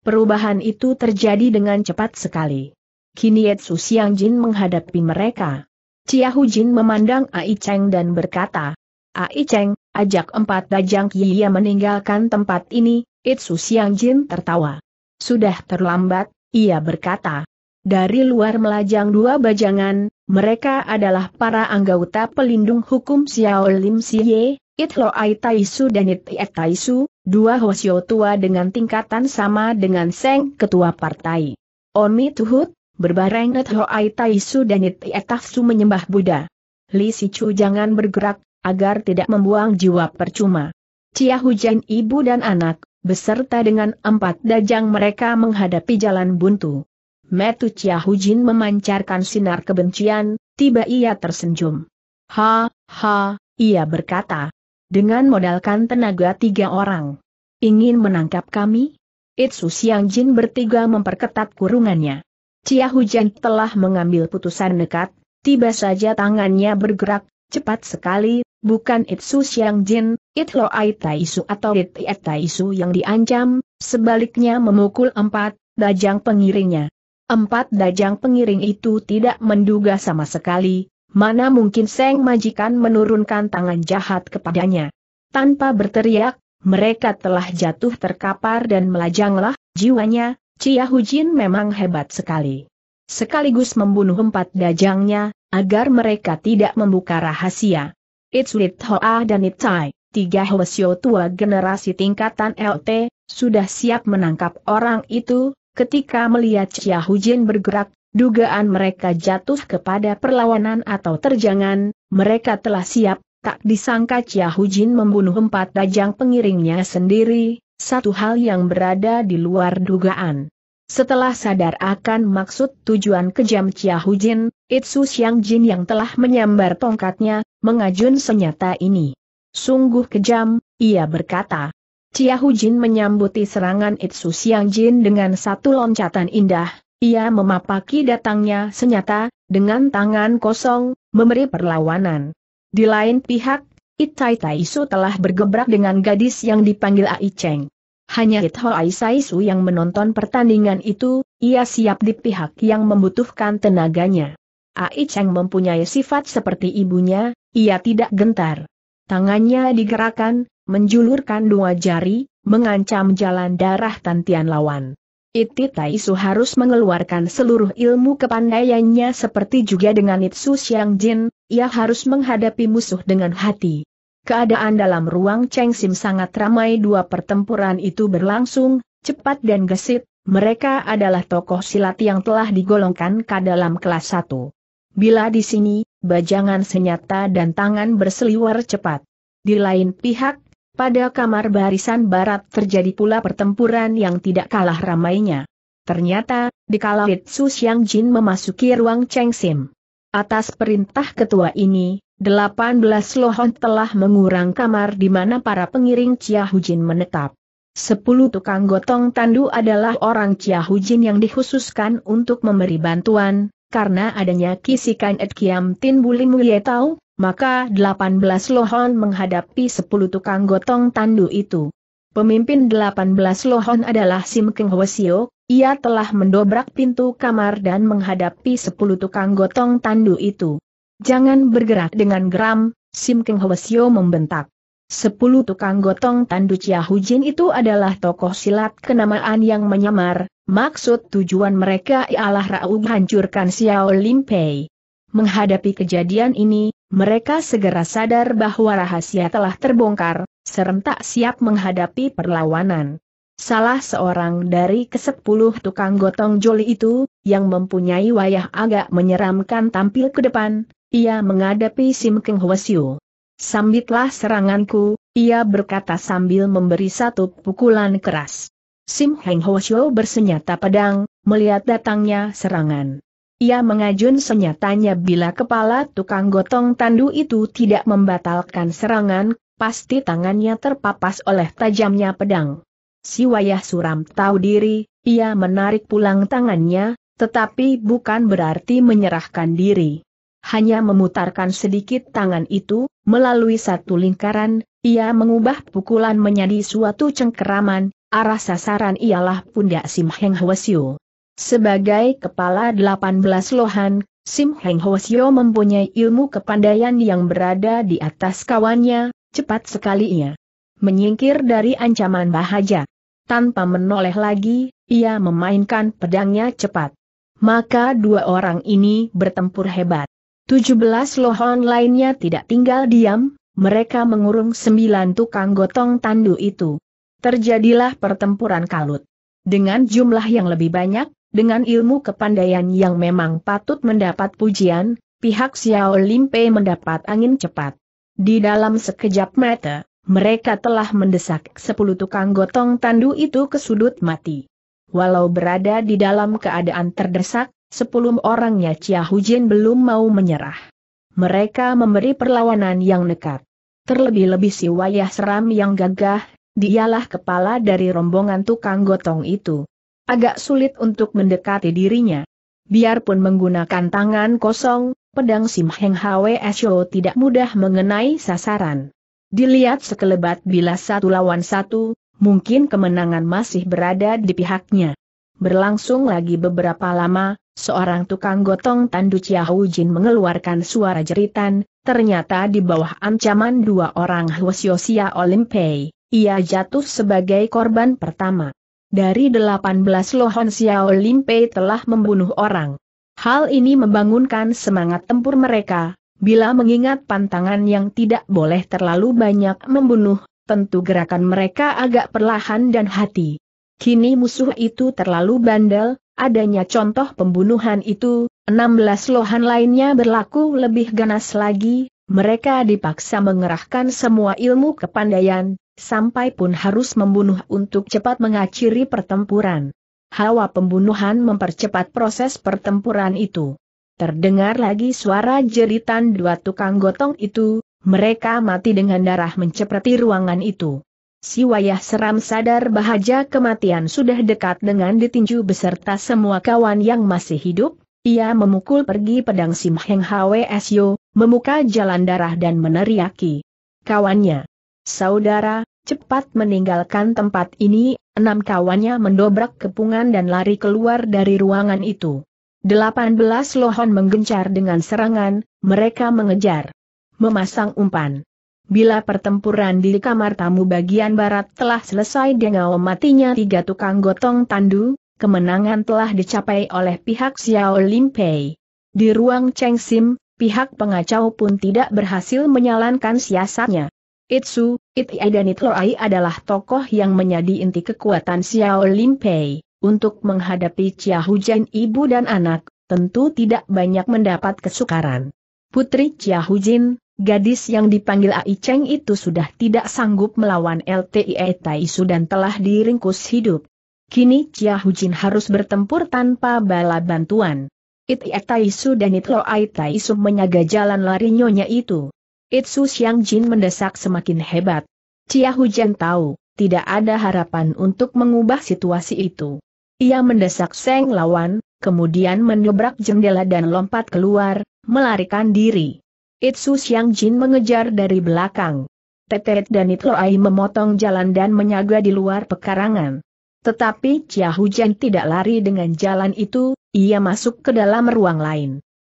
Perubahan itu terjadi dengan cepat sekali. Kini Yetsu Siang Jin menghadapi mereka. Chia Jin memandang Ai Cheng dan berkata, Ai Cheng, ajak empat dajang Kia meninggalkan tempat ini, Itsu Siang Jin tertawa. Sudah terlambat, ia berkata. Dari luar melajang dua bajangan, mereka adalah para anggota pelindung hukum Xiao Lim Siye, It Lo Ai Taisu dan It Ie Taisu, dua hosio tua dengan tingkatan sama dengan Seng Ketua Partai. Omi Tuhut, berbareng et hoai dan it menyembah Buddha. Li Chu jangan bergerak, agar tidak membuang jiwa percuma. Cia hujan ibu dan anak, beserta dengan empat dajang mereka menghadapi jalan buntu. Metu Cia Hujin memancarkan sinar kebencian, tiba ia tersenyum. Ha, ha, ia berkata. Dengan modalkan tenaga tiga orang. Ingin menangkap kami? Itsu Siang Jin bertiga memperketat kurungannya. Cia Hujan telah mengambil putusan nekat, tiba saja tangannya bergerak, cepat sekali, bukan Itsu Siang Jin, It Loai Isu atau It Iet Isu yang diancam, sebaliknya memukul empat, dajang pengiringnya. Empat dajang pengiring itu tidak menduga sama sekali, mana mungkin Seng Majikan menurunkan tangan jahat kepadanya. Tanpa berteriak, mereka telah jatuh terkapar dan melajanglah, jiwanya, Chia Hujin memang hebat sekali. Sekaligus membunuh empat dajangnya, agar mereka tidak membuka rahasia. It's with Hoa dan It Tai, tiga Hwasyo tua generasi tingkatan LT, sudah siap menangkap orang itu, ketika melihat Chia Hujin bergerak, dugaan mereka jatuh kepada perlawanan atau terjangan, mereka telah siap, tak disangka Chia Hujin membunuh empat dajang pengiringnya sendiri, satu hal yang berada di luar dugaan. Setelah sadar akan maksud tujuan kejam Chia Hujin, Itsu Xiang Jin yang telah menyambar tongkatnya, mengajun senyata ini. Sungguh kejam, ia berkata. Chia Hujin menyambuti serangan Itsu Xiang Jin dengan satu loncatan indah, ia memapaki datangnya senyata, dengan tangan kosong, memberi perlawanan. Di lain pihak, Itai Taisu telah bergebrak dengan gadis yang dipanggil Aicheng. Hanya Hithoi Aisaisu yang menonton pertandingan itu, ia siap di pihak yang membutuhkan tenaganya. Ai Cheng mempunyai sifat seperti ibunya, ia tidak gentar. Tangannya digerakkan, menjulurkan dua jari, mengancam jalan darah tantian lawan. Iti Taisu harus mengeluarkan seluruh ilmu kepandaiannya seperti juga dengan Itsu Xiang Jin, ia harus menghadapi musuh dengan hati. Keadaan dalam ruang Cheng Sim sangat ramai dua pertempuran itu berlangsung, cepat dan gesit, mereka adalah tokoh silat yang telah digolongkan ke dalam kelas 1. Bila di sini, bajangan senyata dan tangan berseliwer cepat. Di lain pihak, pada kamar barisan barat terjadi pula pertempuran yang tidak kalah ramainya. Ternyata, dikala Litsu Xiang Jin memasuki ruang Cheng Sim. Atas perintah ketua ini, 18 lohon telah mengurang kamar di mana para pengiring Chia Hujin menetap. 10 tukang gotong tandu adalah orang Chia Hujin yang dikhususkan untuk memberi bantuan, karena adanya kisikan Ed Kiam Tin Buli Mulia Tau, maka 18 lohon menghadapi 10 tukang gotong tandu itu. Pemimpin 18 lohon adalah Sim Keng Hwasio, ia telah mendobrak pintu kamar dan menghadapi 10 tukang gotong tandu itu. Jangan bergerak dengan geram, Sim Keng Hwasyo membentak. Sepuluh tukang gotong tandu Chia Hujin itu adalah tokoh silat kenamaan yang menyamar, maksud tujuan mereka ialah raung hancurkan Xiao Lim Pei. Menghadapi kejadian ini, mereka segera sadar bahwa rahasia telah terbongkar, serentak siap menghadapi perlawanan. Salah seorang dari kesepuluh tukang gotong joli itu, yang mempunyai wayah agak menyeramkan tampil ke depan, ia menghadapi Sim Keng Hwasyu. Sambitlah seranganku, ia berkata sambil memberi satu pukulan keras. Sim Heng Hwasyu bersenjata pedang, melihat datangnya serangan. Ia mengajun senyatanya bila kepala tukang gotong tandu itu tidak membatalkan serangan, pasti tangannya terpapas oleh tajamnya pedang. Si wayah suram tahu diri, ia menarik pulang tangannya, tetapi bukan berarti menyerahkan diri hanya memutarkan sedikit tangan itu, melalui satu lingkaran, ia mengubah pukulan menjadi suatu cengkeraman, arah sasaran ialah pundak Sim Heng Hwasyo. Sebagai kepala 18 lohan, Sim Heng Hwasyo mempunyai ilmu kepandaian yang berada di atas kawannya, cepat sekali ia menyingkir dari ancaman bahaja. Tanpa menoleh lagi, ia memainkan pedangnya cepat. Maka dua orang ini bertempur hebat. 17 lohon lainnya tidak tinggal diam, mereka mengurung sembilan tukang gotong tandu itu. Terjadilah pertempuran kalut. Dengan jumlah yang lebih banyak, dengan ilmu kepandaian yang memang patut mendapat pujian, pihak Xiao Limpe mendapat angin cepat. Di dalam sekejap mata, mereka telah mendesak sepuluh tukang gotong tandu itu ke sudut mati. Walau berada di dalam keadaan terdesak, Sepuluh orangnya Chia Hujin belum mau menyerah. Mereka memberi perlawanan yang nekat. Terlebih-lebih si wayah seram yang gagah, dialah kepala dari rombongan tukang gotong itu. Agak sulit untuk mendekati dirinya. Biarpun menggunakan tangan kosong, pedang Sim Heng Hwe tidak mudah mengenai sasaran. Dilihat sekelebat bila satu lawan satu, mungkin kemenangan masih berada di pihaknya. Berlangsung lagi beberapa lama, Seorang tukang gotong tandu Chiao Jin mengeluarkan suara jeritan, ternyata di bawah ancaman dua orang Hwasyosia Olimpei, ia jatuh sebagai korban pertama. Dari 18 lohon Xiao Olimpei telah membunuh orang. Hal ini membangunkan semangat tempur mereka, bila mengingat pantangan yang tidak boleh terlalu banyak membunuh, tentu gerakan mereka agak perlahan dan hati. Kini musuh itu terlalu bandel, adanya contoh pembunuhan itu, 16 lohan lainnya berlaku lebih ganas lagi, mereka dipaksa mengerahkan semua ilmu kepandaian, sampai pun harus membunuh untuk cepat mengakhiri pertempuran. Hawa pembunuhan mempercepat proses pertempuran itu. Terdengar lagi suara jeritan dua tukang gotong itu, mereka mati dengan darah mencepreti ruangan itu. Si wayah seram sadar bahaja kematian sudah dekat dengan ditinju beserta semua kawan yang masih hidup, ia memukul pergi pedang Sim Heng Sio, memuka jalan darah dan meneriaki. Kawannya, saudara, cepat meninggalkan tempat ini, enam kawannya mendobrak kepungan dan lari keluar dari ruangan itu. Delapan belas lohon menggencar dengan serangan, mereka mengejar. Memasang umpan. Bila pertempuran di kamar tamu bagian barat telah selesai dengan matinya tiga tukang gotong tandu, kemenangan telah dicapai oleh pihak Xiao Limpei. Di ruang Cheng Sim, pihak pengacau pun tidak berhasil menyalankan siasatnya. Itsu, Itai dan Itloi adalah tokoh yang menjadi inti kekuatan Xiao Limpei. Untuk menghadapi Chia Hujan ibu dan anak, tentu tidak banyak mendapat kesukaran. Putri Chia Hujin, Gadis yang dipanggil Ai Cheng itu sudah tidak sanggup melawan LTIE Taisu dan telah diringkus hidup. Kini Chia Hujin harus bertempur tanpa bala bantuan. It Taisu dan It Loai Taisu menyaga jalan lari nyonya itu. Itsu Xiang Jin mendesak semakin hebat. Chia Hujin tahu, tidak ada harapan untuk mengubah situasi itu. Ia mendesak Seng lawan, kemudian mendobrak jendela dan lompat keluar, melarikan diri. Itsu Xiang Jin mengejar dari belakang. Tetet dan Itloai memotong jalan dan menyaga di luar pekarangan. Tetapi Chia Hujan tidak lari dengan jalan itu, ia masuk ke dalam ruang lain.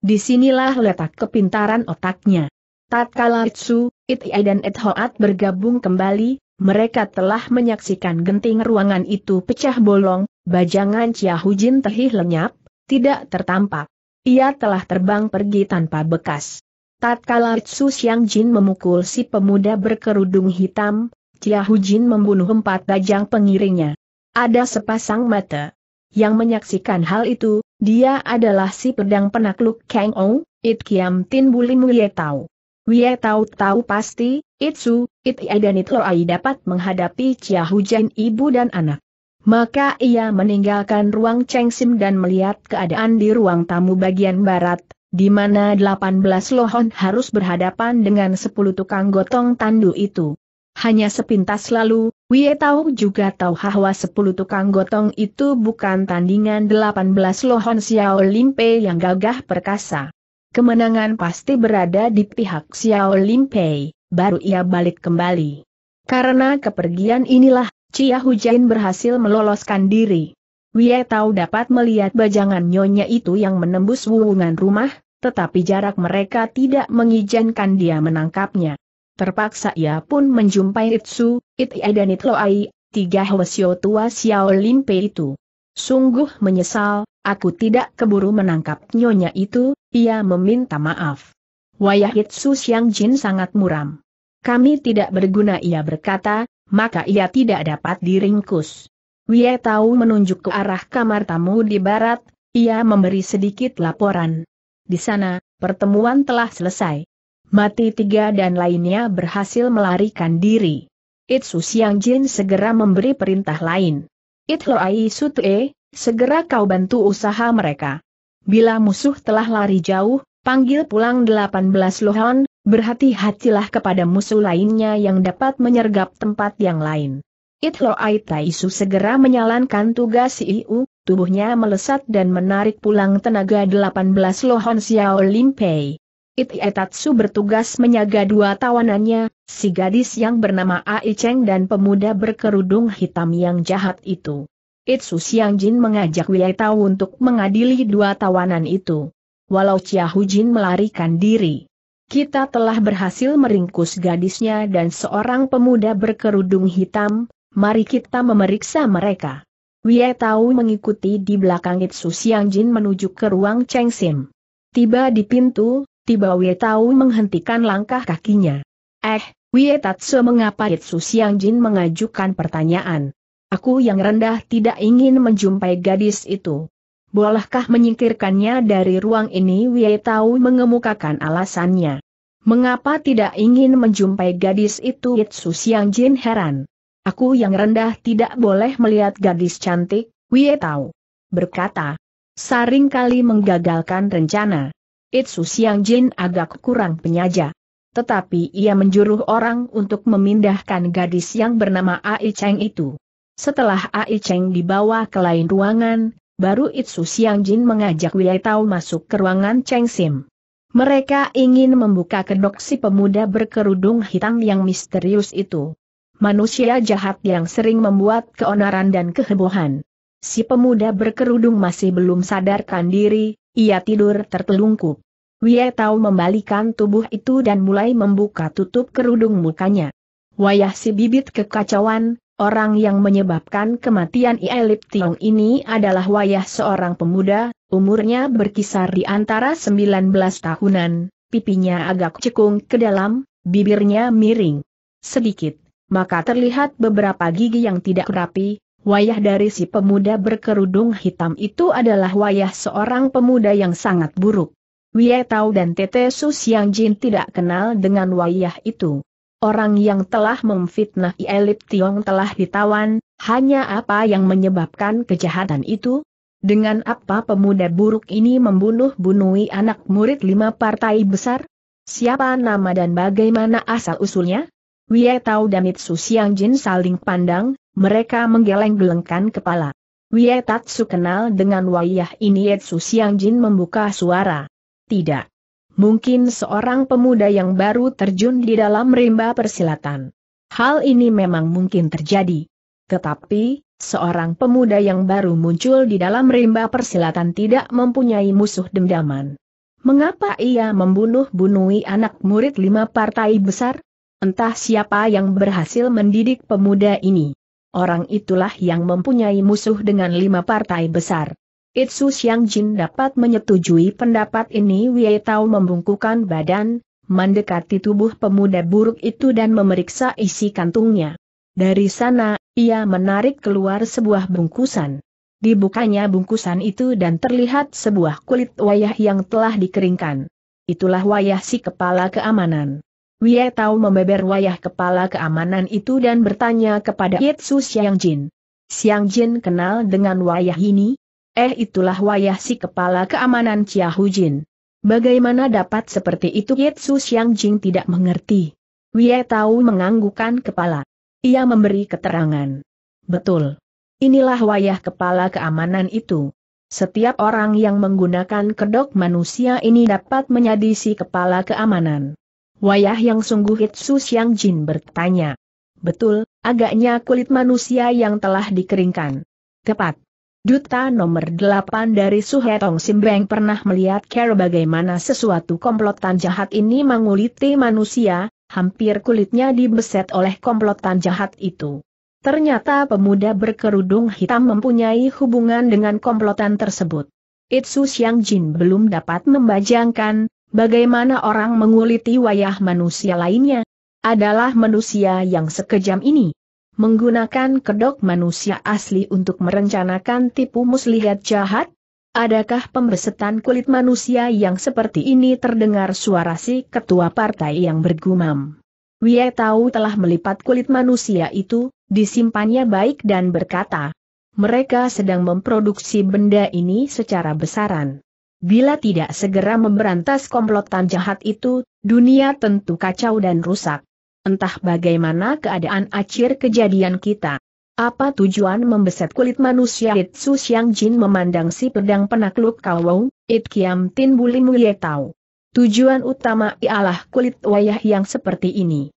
Disinilah letak kepintaran otaknya. Tatkala Itsu, Itai dan Ithoat bergabung kembali, mereka telah menyaksikan genting ruangan itu pecah bolong, bajangan Chia Hujin terhih lenyap, tidak tertampak. Ia telah terbang pergi tanpa bekas. Tatkala Tsu Xiang Jin memukul si pemuda berkerudung hitam, Chia Hu Jin membunuh empat bajang pengiringnya. Ada sepasang mata yang menyaksikan hal itu, dia adalah si pedang penakluk Kang Ong, It Kiam Tin Bulim Wie Tau. Wie Tau tahu pasti, It Su, It Ia dan It Loai dapat menghadapi Chia Hu Jin ibu dan anak. Maka ia meninggalkan ruang Cheng Sim dan melihat keadaan di ruang tamu bagian barat, di mana 18 lohon harus berhadapan dengan 10 tukang gotong tandu itu. Hanya sepintas lalu, Wie tahu juga tahu bahwa 10 tukang gotong itu bukan tandingan 18 lohon Xiao Limpe yang gagah perkasa. Kemenangan pasti berada di pihak Xiao Limpe, baru ia balik kembali. Karena kepergian inilah, Chia Hujain berhasil meloloskan diri. Wie Tao dapat melihat bajangan nyonya itu yang menembus wuungan rumah, tetapi jarak mereka tidak mengizinkan dia menangkapnya. Terpaksa ia pun menjumpai Itsu, Itie dan Itloai, tiga hwasyo tua Xiao Limpe itu. Sungguh menyesal, aku tidak keburu menangkap nyonya itu, ia meminta maaf. Wayah Itsu Xiang Jin sangat muram. Kami tidak berguna ia berkata, maka ia tidak dapat diringkus. Wie tahu menunjuk ke arah kamar tamu di barat, ia memberi sedikit laporan. Di sana, pertemuan telah selesai. Mati tiga dan lainnya berhasil melarikan diri. Itsu Siang Jin segera memberi perintah lain. Itloai Sutue, segera kau bantu usaha mereka. Bila musuh telah lari jauh, panggil pulang 18 Lohan, berhati-hatilah kepada musuh lainnya yang dapat menyergap tempat yang lain. Itlo Aitaisu segera menyalankan tugas Iu, tubuhnya melesat dan menarik pulang tenaga 18 Lohon Xiao Limpei. Itietatsu bertugas menyaga dua tawanannya, si gadis yang bernama Ai Cheng dan pemuda berkerudung hitam yang jahat itu. Itsu Xiang Jin mengajak Wei Tao untuk mengadili dua tawanan itu. Walau Chia Jin melarikan diri. Kita telah berhasil meringkus gadisnya dan seorang pemuda berkerudung hitam, mari kita memeriksa mereka. Wie Tao mengikuti di belakang Itsu Siang Jin menuju ke ruang Cheng Sim. Tiba di pintu, tiba Wie Tao menghentikan langkah kakinya. Eh, Wie Tatsu mengapa Itsu Siang Jin mengajukan pertanyaan? Aku yang rendah tidak ingin menjumpai gadis itu. Bolehkah menyingkirkannya dari ruang ini Wie Tao mengemukakan alasannya. Mengapa tidak ingin menjumpai gadis itu Itsu Siang Jin heran. Aku yang rendah tidak boleh melihat gadis cantik, Wie tahu. Berkata. Saring kali menggagalkan rencana. Itsu Siang Jin agak kurang penyaja. Tetapi ia menjuruh orang untuk memindahkan gadis yang bernama Ai Cheng itu. Setelah Ai Cheng dibawa ke lain ruangan, baru Itsu Siang Jin mengajak Wie Tao masuk ke ruangan Cheng Sim. Mereka ingin membuka kedok si pemuda berkerudung hitam yang misterius itu manusia jahat yang sering membuat keonaran dan kehebohan. Si pemuda berkerudung masih belum sadarkan diri, ia tidur tertelungkup. Wie Tao membalikan tubuh itu dan mulai membuka tutup kerudung mukanya. Wayah si bibit kekacauan, orang yang menyebabkan kematian Ielip Tiong ini adalah wayah seorang pemuda, umurnya berkisar di antara 19 tahunan, pipinya agak cekung ke dalam, bibirnya miring. Sedikit maka terlihat beberapa gigi yang tidak rapi, wayah dari si pemuda berkerudung hitam itu adalah wayah seorang pemuda yang sangat buruk. Wie Tao dan Tete Su Jin tidak kenal dengan wayah itu. Orang yang telah memfitnah Ielip Tiong telah ditawan, hanya apa yang menyebabkan kejahatan itu? Dengan apa pemuda buruk ini membunuh bunuhi anak murid lima partai besar? Siapa nama dan bagaimana asal-usulnya? Wie Tao dan Mitsu Siang Jin saling pandang, mereka menggeleng-gelengkan kepala. Wie Tatsu kenal dengan wayah ini Yetsu Siang Jin membuka suara. Tidak. Mungkin seorang pemuda yang baru terjun di dalam rimba persilatan. Hal ini memang mungkin terjadi. Tetapi, seorang pemuda yang baru muncul di dalam rimba persilatan tidak mempunyai musuh dendaman. Mengapa ia membunuh bunuhi anak murid lima partai besar? Entah siapa yang berhasil mendidik pemuda ini. Orang itulah yang mempunyai musuh dengan lima partai besar. Itsu Xiang Jin dapat menyetujui pendapat ini Wei Tao membungkukan badan, mendekati tubuh pemuda buruk itu dan memeriksa isi kantungnya. Dari sana, ia menarik keluar sebuah bungkusan. Dibukanya bungkusan itu dan terlihat sebuah kulit wayah yang telah dikeringkan. Itulah wayah si kepala keamanan. Wie Tao membeber wayah kepala keamanan itu dan bertanya kepada Yetsu Xiang Jin. Siang Jin kenal dengan wayah ini? Eh itulah wayah si kepala keamanan Chia Hu Jin. Bagaimana dapat seperti itu Yetsu Xiang Jin tidak mengerti. Wie Tao menganggukan kepala. Ia memberi keterangan. Betul. Inilah wayah kepala keamanan itu. Setiap orang yang menggunakan kedok manusia ini dapat menyadisi kepala keamanan. Wayah yang sungguh Hitsu siang Jin bertanya. Betul, agaknya kulit manusia yang telah dikeringkan. Tepat. Duta nomor 8 dari Suhetong Simbeng pernah melihat cara bagaimana sesuatu komplotan jahat ini menguliti manusia, hampir kulitnya dibeset oleh komplotan jahat itu. Ternyata pemuda berkerudung hitam mempunyai hubungan dengan komplotan tersebut. Itsu Xiang Jin belum dapat membajangkan, Bagaimana orang menguliti wayah manusia lainnya? Adalah manusia yang sekejam ini. Menggunakan kedok manusia asli untuk merencanakan tipu muslihat jahat? Adakah pembesetan kulit manusia yang seperti ini terdengar suara si ketua partai yang bergumam? Wie tahu telah melipat kulit manusia itu, disimpannya baik dan berkata, mereka sedang memproduksi benda ini secara besaran. Bila tidak segera memberantas komplotan jahat itu, dunia tentu kacau dan rusak. Entah bagaimana keadaan akhir kejadian kita. Apa tujuan membeset kulit manusia Itsu Xiang Jin memandang si pedang penakluk Kawong, It Kiam Tin Buli Muye Tau. Tujuan utama ialah kulit wayah yang seperti ini.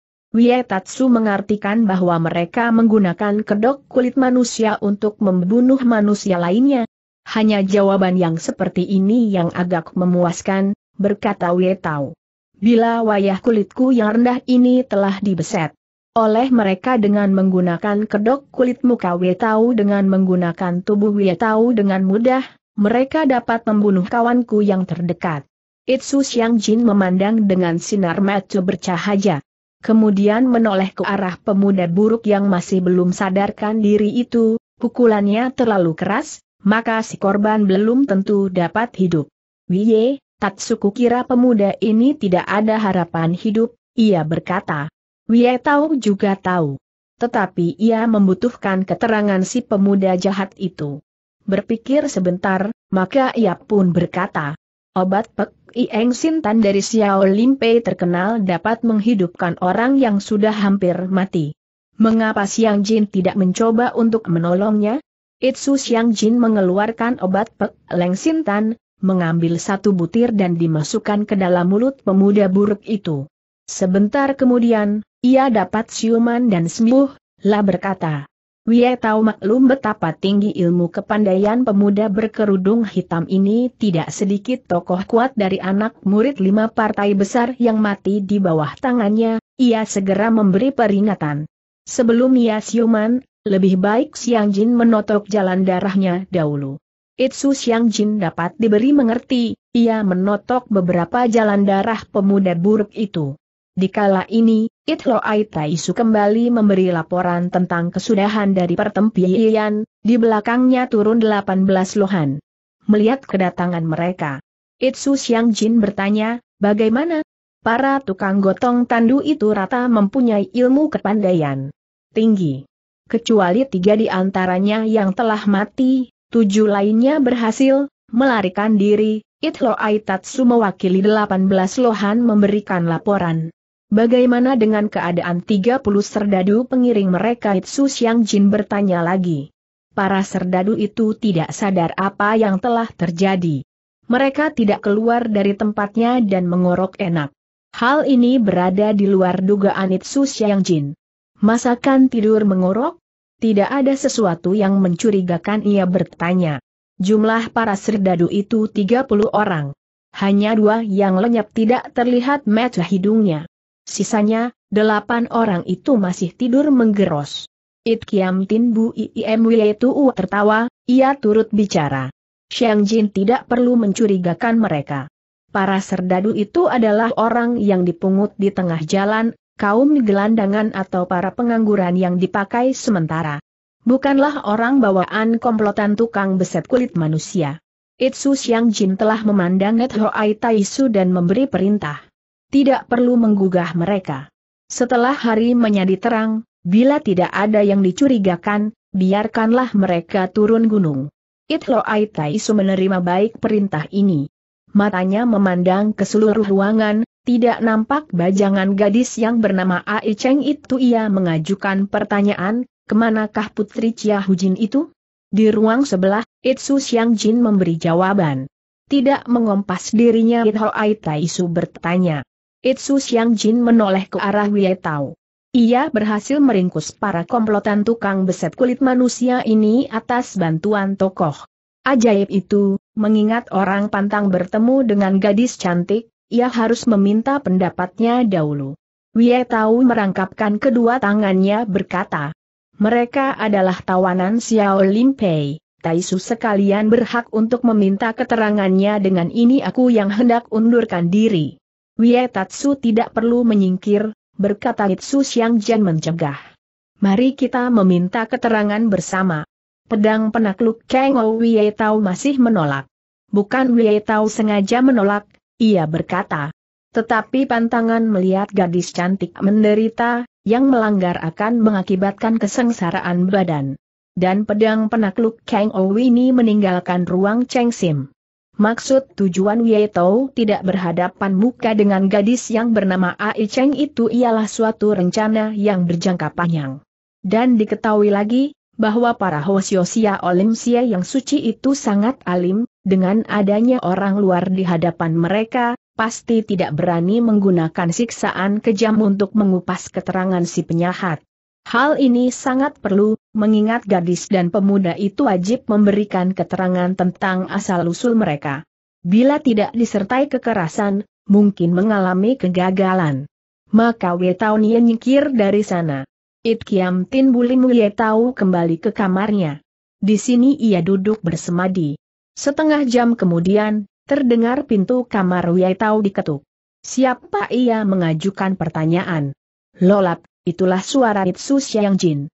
Tatsu mengartikan bahwa mereka menggunakan kedok kulit manusia untuk membunuh manusia lainnya, hanya jawaban yang seperti ini yang agak memuaskan, berkata Wetau. Bila wayah kulitku yang rendah ini telah dibeset oleh mereka dengan menggunakan kedok kulit muka Wetau dengan menggunakan tubuh Wetau dengan mudah, mereka dapat membunuh kawanku yang terdekat. Itsu Xiang Jin memandang dengan sinar mata bercahaya. Kemudian menoleh ke arah pemuda buruk yang masih belum sadarkan diri itu, pukulannya terlalu keras, maka si korban belum tentu dapat hidup. Wiye, Tatsuku kira pemuda ini tidak ada harapan hidup, ia berkata. Wiye tahu juga tahu. Tetapi ia membutuhkan keterangan si pemuda jahat itu. Berpikir sebentar, maka ia pun berkata. Obat Pek Ieng Sintan dari Xiao Limpei terkenal dapat menghidupkan orang yang sudah hampir mati. Mengapa Siang Jin tidak mencoba untuk menolongnya? Itsu Xiang Jin mengeluarkan obat Pek Leng Sintan, mengambil satu butir dan dimasukkan ke dalam mulut pemuda buruk itu. Sebentar kemudian, ia dapat siuman dan sembuh, lah berkata. Wie tahu maklum betapa tinggi ilmu kepandaian pemuda berkerudung hitam ini tidak sedikit tokoh kuat dari anak murid lima partai besar yang mati di bawah tangannya, ia segera memberi peringatan. Sebelum ia siuman, lebih baik Siang Jin menotok jalan darahnya dahulu. Itsu Xiang Jin dapat diberi mengerti, ia menotok beberapa jalan darah pemuda buruk itu. Di kala ini, Itlo Ai Isu kembali memberi laporan tentang kesudahan dari pertempian, di belakangnya turun 18 lohan. Melihat kedatangan mereka, Itsu Xiang Jin bertanya, bagaimana? Para tukang gotong tandu itu rata mempunyai ilmu kepandaian tinggi kecuali tiga di antaranya yang telah mati, tujuh lainnya berhasil melarikan diri. Itlo Aitatsu mewakili 18 lohan memberikan laporan. Bagaimana dengan keadaan 30 serdadu pengiring mereka Itsu Yang Jin bertanya lagi. Para serdadu itu tidak sadar apa yang telah terjadi. Mereka tidak keluar dari tempatnya dan mengorok enak. Hal ini berada di luar dugaan Itsu Yang Jin. Masakan tidur mengorok? Tidak ada sesuatu yang mencurigakan ia bertanya. Jumlah para serdadu itu 30 orang. Hanya dua yang lenyap tidak terlihat mata hidungnya. Sisanya, delapan orang itu masih tidur menggeros. It Kiam Tin Bu I I Iem itu tertawa, ia turut bicara. Xiang Jin tidak perlu mencurigakan mereka. Para serdadu itu adalah orang yang dipungut di tengah jalan kaum gelandangan atau para pengangguran yang dipakai sementara. Bukanlah orang bawaan komplotan tukang beset kulit manusia. Itsu Xiang Jin telah memandang Net Hoai Taisu dan memberi perintah. Tidak perlu menggugah mereka. Setelah hari menjadi terang, bila tidak ada yang dicurigakan, biarkanlah mereka turun gunung. Itloai Taisu menerima baik perintah ini. Matanya memandang ke seluruh ruangan, tidak nampak bajangan gadis yang bernama Ai Cheng itu ia mengajukan pertanyaan, kemanakah putri Chia Hujin itu? Di ruang sebelah, Itsu Xiang Jin memberi jawaban. Tidak mengompas dirinya Itho Ai Taisu bertanya. Itsu Xiang Jin menoleh ke arah Wei Tao. Ia berhasil meringkus para komplotan tukang beset kulit manusia ini atas bantuan tokoh. Ajaib itu, mengingat orang pantang bertemu dengan gadis cantik, ia harus meminta pendapatnya dahulu. Wie Tau merangkapkan kedua tangannya berkata, mereka adalah tawanan Xiao Lim Pei. Taisu sekalian berhak untuk meminta keterangannya dengan ini aku yang hendak undurkan diri. Wie Tatsu tidak perlu menyingkir, berkata Itsu Xiang Jian mencegah. Mari kita meminta keterangan bersama. Pedang penakluk Kang Wie Tao masih menolak. Bukan Wie Tao sengaja menolak, ia berkata, tetapi pantangan melihat gadis cantik menderita, yang melanggar akan mengakibatkan kesengsaraan badan. Dan pedang penakluk Kang ini meninggalkan ruang Cheng Sim. Maksud tujuan Wei Tou tidak berhadapan muka dengan gadis yang bernama Ai Cheng itu ialah suatu rencana yang berjangka panjang. Dan diketahui lagi, bahwa para Sia Olim Sia yang suci itu sangat alim, dengan adanya orang luar di hadapan mereka, pasti tidak berani menggunakan siksaan kejam untuk mengupas keterangan si penyahat. Hal ini sangat perlu, mengingat gadis dan pemuda itu wajib memberikan keterangan tentang asal-usul mereka. Bila tidak disertai kekerasan, mungkin mengalami kegagalan. Maka Wetao Nia nyingkir dari sana. It Kiam Tin Bulim Wetao kembali ke kamarnya. Di sini ia duduk bersemadi. Setengah jam kemudian, terdengar pintu kamar Tahu diketuk. Siapa ia mengajukan pertanyaan? Lolap, itulah suara Itsu Xiang Jin.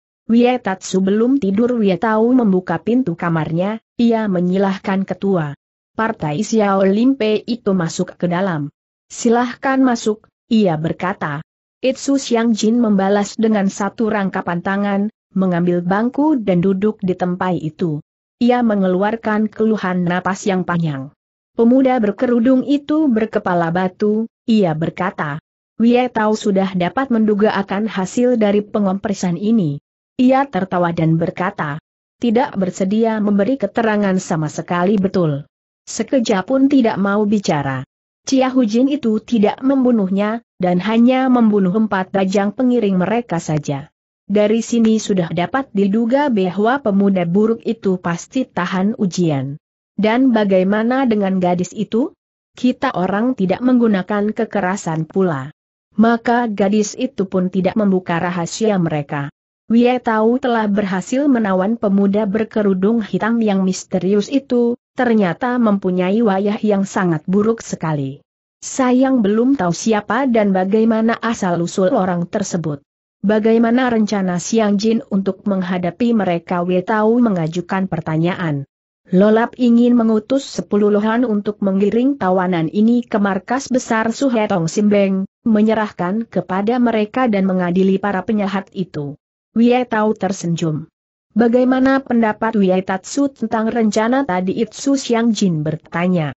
Tatsu belum tidur Tahu membuka pintu kamarnya, ia menyilahkan ketua. Partai Xiao Limpe itu masuk ke dalam. Silahkan masuk, ia berkata. Itsu Xiang Jin membalas dengan satu rangkapan tangan, mengambil bangku dan duduk di tempat itu. Ia mengeluarkan keluhan napas yang panjang. Pemuda berkerudung itu berkepala batu, ia berkata. Wie Tao sudah dapat menduga akan hasil dari pengompresan ini. Ia tertawa dan berkata, tidak bersedia memberi keterangan sama sekali betul. Sekejap pun tidak mau bicara. Cia Hujin itu tidak membunuhnya, dan hanya membunuh empat bajang pengiring mereka saja. Dari sini sudah dapat diduga bahwa pemuda buruk itu pasti tahan ujian. Dan bagaimana dengan gadis itu? Kita orang tidak menggunakan kekerasan pula. Maka gadis itu pun tidak membuka rahasia mereka. Wie tahu telah berhasil menawan pemuda berkerudung hitam yang misterius itu, ternyata mempunyai wayah yang sangat buruk sekali. Sayang belum tahu siapa dan bagaimana asal-usul orang tersebut. Bagaimana rencana Siang Jin untuk menghadapi mereka Wetau mengajukan pertanyaan. Lolap ingin mengutus sepuluh lohan untuk mengiring tawanan ini ke markas besar Suhetong Simbeng, menyerahkan kepada mereka dan mengadili para penyahat itu. Wietau tersenyum. Bagaimana pendapat Wietatsu tentang rencana tadi Itsu Siang Jin bertanya.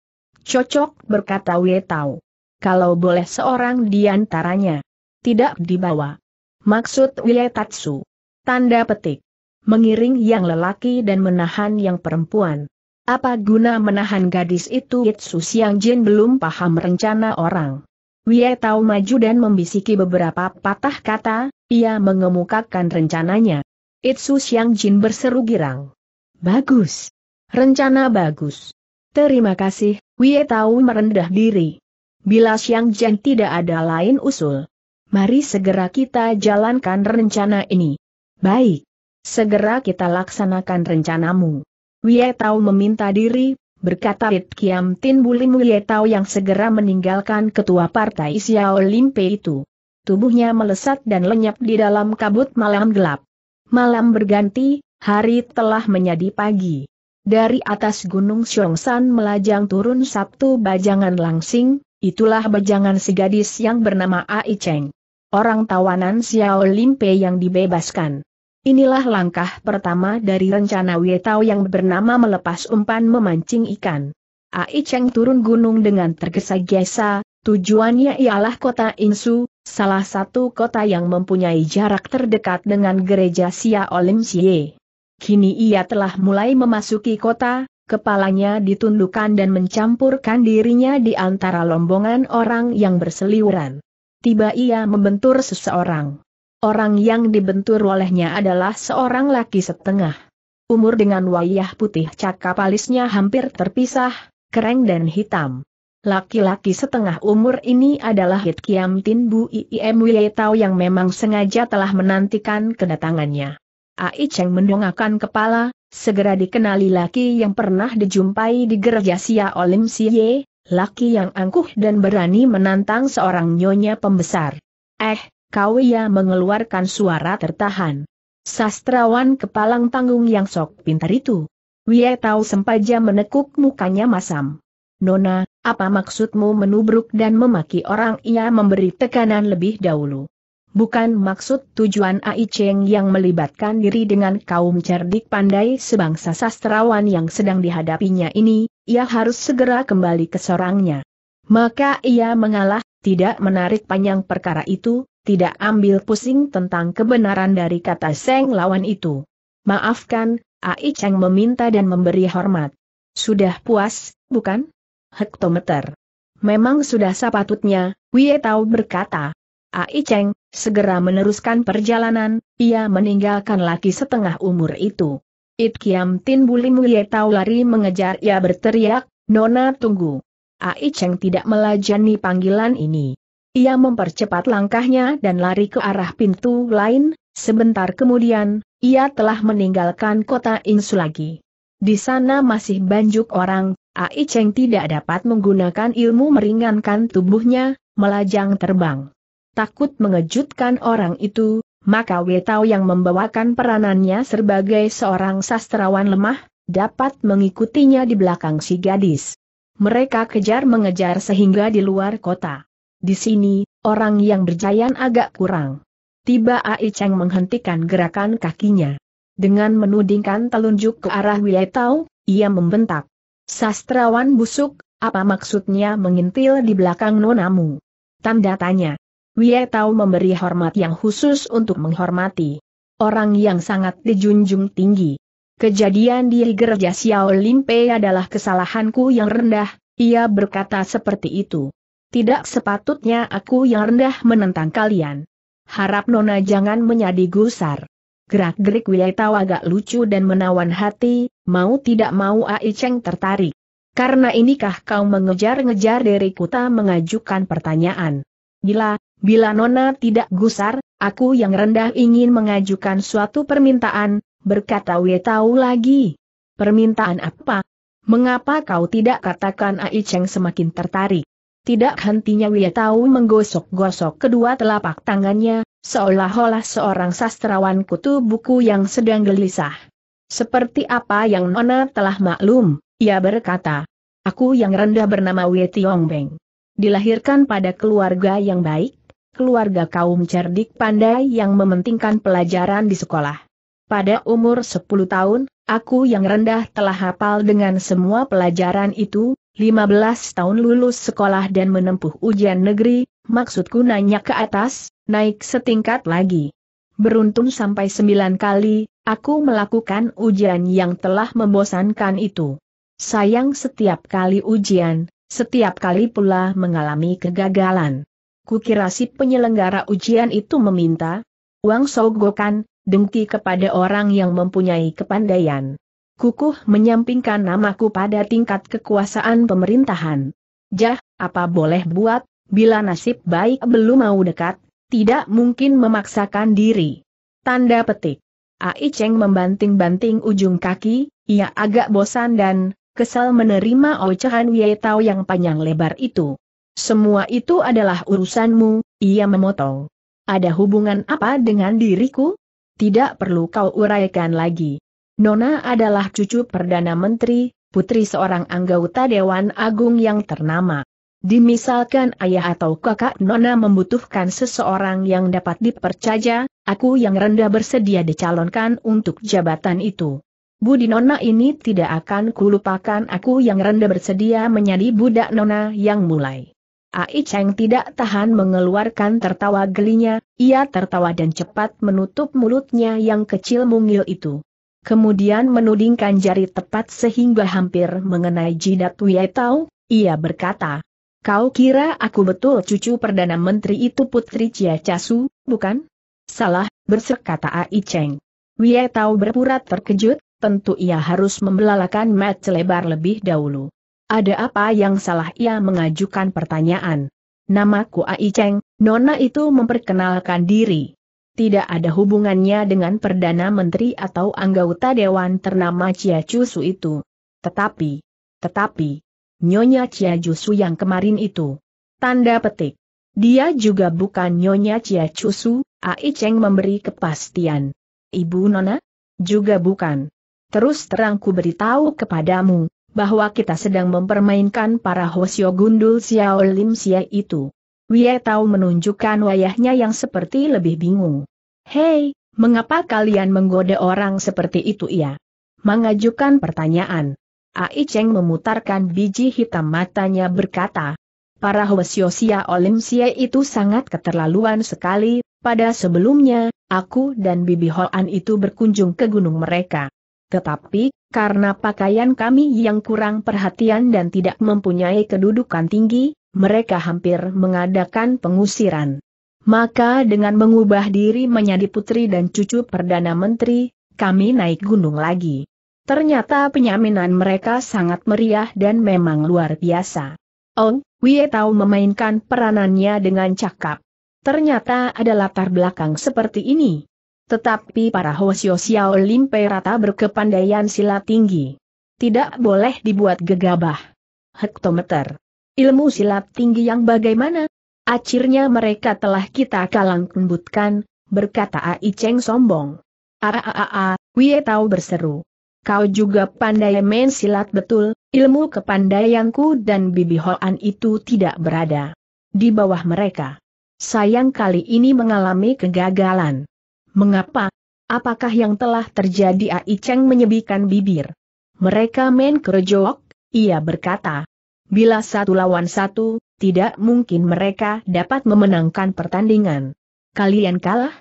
Cocok, berkata Wietau. Kalau boleh seorang di antaranya. Tidak dibawa. Maksud Tatsu. Tanda petik. Mengiring yang lelaki dan menahan yang perempuan. Apa guna menahan gadis itu Itsu Siang Jin belum paham rencana orang. Wie tahu maju dan membisiki beberapa patah kata, ia mengemukakan rencananya. Itsu Siang Jin berseru girang. Bagus. Rencana bagus. Terima kasih, Wie tahu merendah diri. Bila Siang Jin tidak ada lain usul, Mari segera kita jalankan rencana ini. Baik. Segera kita laksanakan rencanamu. Wietau meminta diri, berkata Rit Kiam Tin Bulim Wietau yang segera meninggalkan ketua partai Xiao Limpe itu. Tubuhnya melesat dan lenyap di dalam kabut malam gelap. Malam berganti, hari telah menjadi pagi. Dari atas gunung Xiongsan melajang turun Sabtu bajangan langsing, itulah bajangan si gadis yang bernama Ai Cheng orang tawanan Xiao Limpe yang dibebaskan. Inilah langkah pertama dari rencana Wietao yang bernama melepas umpan memancing ikan. Ai Cheng turun gunung dengan tergesa-gesa, tujuannya ialah kota Insu, salah satu kota yang mempunyai jarak terdekat dengan gereja Sia Olim Kini ia telah mulai memasuki kota, kepalanya ditundukkan dan mencampurkan dirinya di antara lombongan orang yang berseliuran tiba ia membentur seseorang. Orang yang dibentur olehnya adalah seorang laki setengah. Umur dengan wayah putih cakap alisnya hampir terpisah, kering dan hitam. Laki-laki setengah umur ini adalah Hit Kiam Tin Bu Iem Tao yang memang sengaja telah menantikan kedatangannya. Ai Cheng mendongakkan kepala, segera dikenali laki yang pernah dijumpai di gereja Sia Olim Siye, laki yang angkuh dan berani menantang seorang nyonya pembesar. Eh, ya mengeluarkan suara tertahan. Sastrawan kepalang tanggung yang sok pintar itu. Wie tahu sempaja menekuk mukanya masam. Nona, apa maksudmu menubruk dan memaki orang ia memberi tekanan lebih dahulu? bukan maksud tujuan Ai Cheng yang melibatkan diri dengan kaum cerdik pandai sebangsa sastrawan yang sedang dihadapinya ini, ia harus segera kembali ke sorangnya. Maka ia mengalah, tidak menarik panjang perkara itu, tidak ambil pusing tentang kebenaran dari kata Seng lawan itu. Maafkan, Ai Cheng meminta dan memberi hormat. Sudah puas, bukan? Hektometer. Memang sudah sepatutnya, Wei Tao berkata. Ai Cheng, segera meneruskan perjalanan, ia meninggalkan laki setengah umur itu. It Kiam Tin Buli Mulie Tau lari mengejar ia berteriak, Nona tunggu. Ai Cheng tidak melajani panggilan ini. Ia mempercepat langkahnya dan lari ke arah pintu lain, sebentar kemudian, ia telah meninggalkan kota Insu lagi. Di sana masih banjuk orang, Ai Cheng tidak dapat menggunakan ilmu meringankan tubuhnya, melajang terbang takut mengejutkan orang itu, maka Wetau yang membawakan peranannya sebagai seorang sastrawan lemah, dapat mengikutinya di belakang si gadis. Mereka kejar mengejar sehingga di luar kota. Di sini, orang yang berjayan agak kurang. Tiba Ai Cheng menghentikan gerakan kakinya. Dengan menudingkan telunjuk ke arah Tao, ia membentak. Sastrawan busuk, apa maksudnya mengintil di belakang nonamu? Tanda tanya. Wie Tao memberi hormat yang khusus untuk menghormati orang yang sangat dijunjung tinggi. Kejadian di gereja Xiao Limpei adalah kesalahanku yang rendah, ia berkata seperti itu. Tidak sepatutnya aku yang rendah menentang kalian. Harap Nona jangan menjadi gusar. Gerak-gerik Wietau agak lucu dan menawan hati, mau tidak mau Ai Cheng tertarik. Karena inikah kau mengejar-ngejar diriku tak mengajukan pertanyaan. Bila, bila Nona tidak gusar, aku yang rendah ingin mengajukan suatu permintaan, berkata Wei tahu lagi. Permintaan apa? Mengapa kau tidak katakan Ai Cheng semakin tertarik? Tidak hentinya Wei tahu menggosok-gosok kedua telapak tangannya, seolah-olah seorang sastrawan kutu buku yang sedang gelisah. Seperti apa yang Nona telah maklum, ia berkata. Aku yang rendah bernama Wei Tiong Beng dilahirkan pada keluarga yang baik, keluarga kaum cerdik pandai yang mementingkan pelajaran di sekolah. Pada umur 10 tahun, aku yang rendah telah hafal dengan semua pelajaran itu, 15 tahun lulus sekolah dan menempuh ujian negeri, maksudku nanya ke atas, naik setingkat lagi. Beruntung sampai 9 kali, aku melakukan ujian yang telah membosankan itu. Sayang setiap kali ujian, setiap kali pula mengalami kegagalan. Kukira si penyelenggara ujian itu meminta uang sogokan, dengki kepada orang yang mempunyai kepandaian. Kukuh menyampingkan namaku pada tingkat kekuasaan pemerintahan. Jah, apa boleh buat, bila nasib baik belum mau dekat, tidak mungkin memaksakan diri. Tanda petik. Ai membanting-banting ujung kaki, ia agak bosan dan, kesal menerima ocehan wietau yang panjang lebar itu. Semua itu adalah urusanmu, ia memotong. Ada hubungan apa dengan diriku? Tidak perlu kau uraikan lagi. Nona adalah cucu Perdana Menteri, putri seorang anggota Dewan Agung yang ternama. Dimisalkan ayah atau kakak Nona membutuhkan seseorang yang dapat dipercaya, aku yang rendah bersedia dicalonkan untuk jabatan itu. Budi Nona ini tidak akan kulupakan aku yang rendah bersedia menjadi budak Nona yang mulai. Ai Cheng tidak tahan mengeluarkan tertawa gelinya, ia tertawa dan cepat menutup mulutnya yang kecil mungil itu. Kemudian menudingkan jari tepat sehingga hampir mengenai jidat Wei Tao, ia berkata, Kau kira aku betul cucu Perdana Menteri itu Putri Chia Casu, bukan? Salah, berserkata Ai Cheng. Wei Tao berpura terkejut, tentu ia harus membelalakan mat selebar lebih dahulu. Ada apa yang salah ia mengajukan pertanyaan. Namaku Ai Cheng, Nona itu memperkenalkan diri. Tidak ada hubungannya dengan Perdana Menteri atau anggota Dewan ternama Chia Chusu itu. Tetapi, tetapi, Nyonya Chia Chusu yang kemarin itu. Tanda petik. Dia juga bukan Nyonya Chia Chusu, Ai Cheng memberi kepastian. Ibu Nona? Juga bukan. Terus terang ku beritahu kepadamu, bahwa kita sedang mempermainkan para Hosyo Gundul Xiao Lim Xie itu. Wie Tao menunjukkan wayahnya yang seperti lebih bingung. Hei, mengapa kalian menggoda orang seperti itu ya? Mengajukan pertanyaan. Ai Cheng memutarkan biji hitam matanya berkata, Para Olim Sia itu sangat keterlaluan sekali, pada sebelumnya, aku dan Bibi Hoan itu berkunjung ke gunung mereka. Tetapi, karena pakaian kami yang kurang perhatian dan tidak mempunyai kedudukan tinggi, mereka hampir mengadakan pengusiran. Maka dengan mengubah diri menjadi putri dan cucu Perdana Menteri, kami naik gunung lagi. Ternyata penyaminan mereka sangat meriah dan memang luar biasa. Ong, oh, Wie tahu memainkan peranannya dengan cakap. Ternyata ada latar belakang seperti ini. Tetapi para Hosio Xiao Limpe rata berkepandaian silat tinggi. Tidak boleh dibuat gegabah. Hektometer. Ilmu silat tinggi yang bagaimana? Akhirnya mereka telah kita kalang kembutkan, berkata Ai Cheng sombong. Aaaa, Wie Tao berseru. Kau juga pandai main silat betul, ilmu kepandaianku dan Bibi Hoan itu tidak berada di bawah mereka. Sayang kali ini mengalami kegagalan. Mengapa? Apakah yang telah terjadi Ai Cheng menyebikan bibir? Mereka main kerejok, ia berkata. Bila satu lawan satu, tidak mungkin mereka dapat memenangkan pertandingan. Kalian kalah?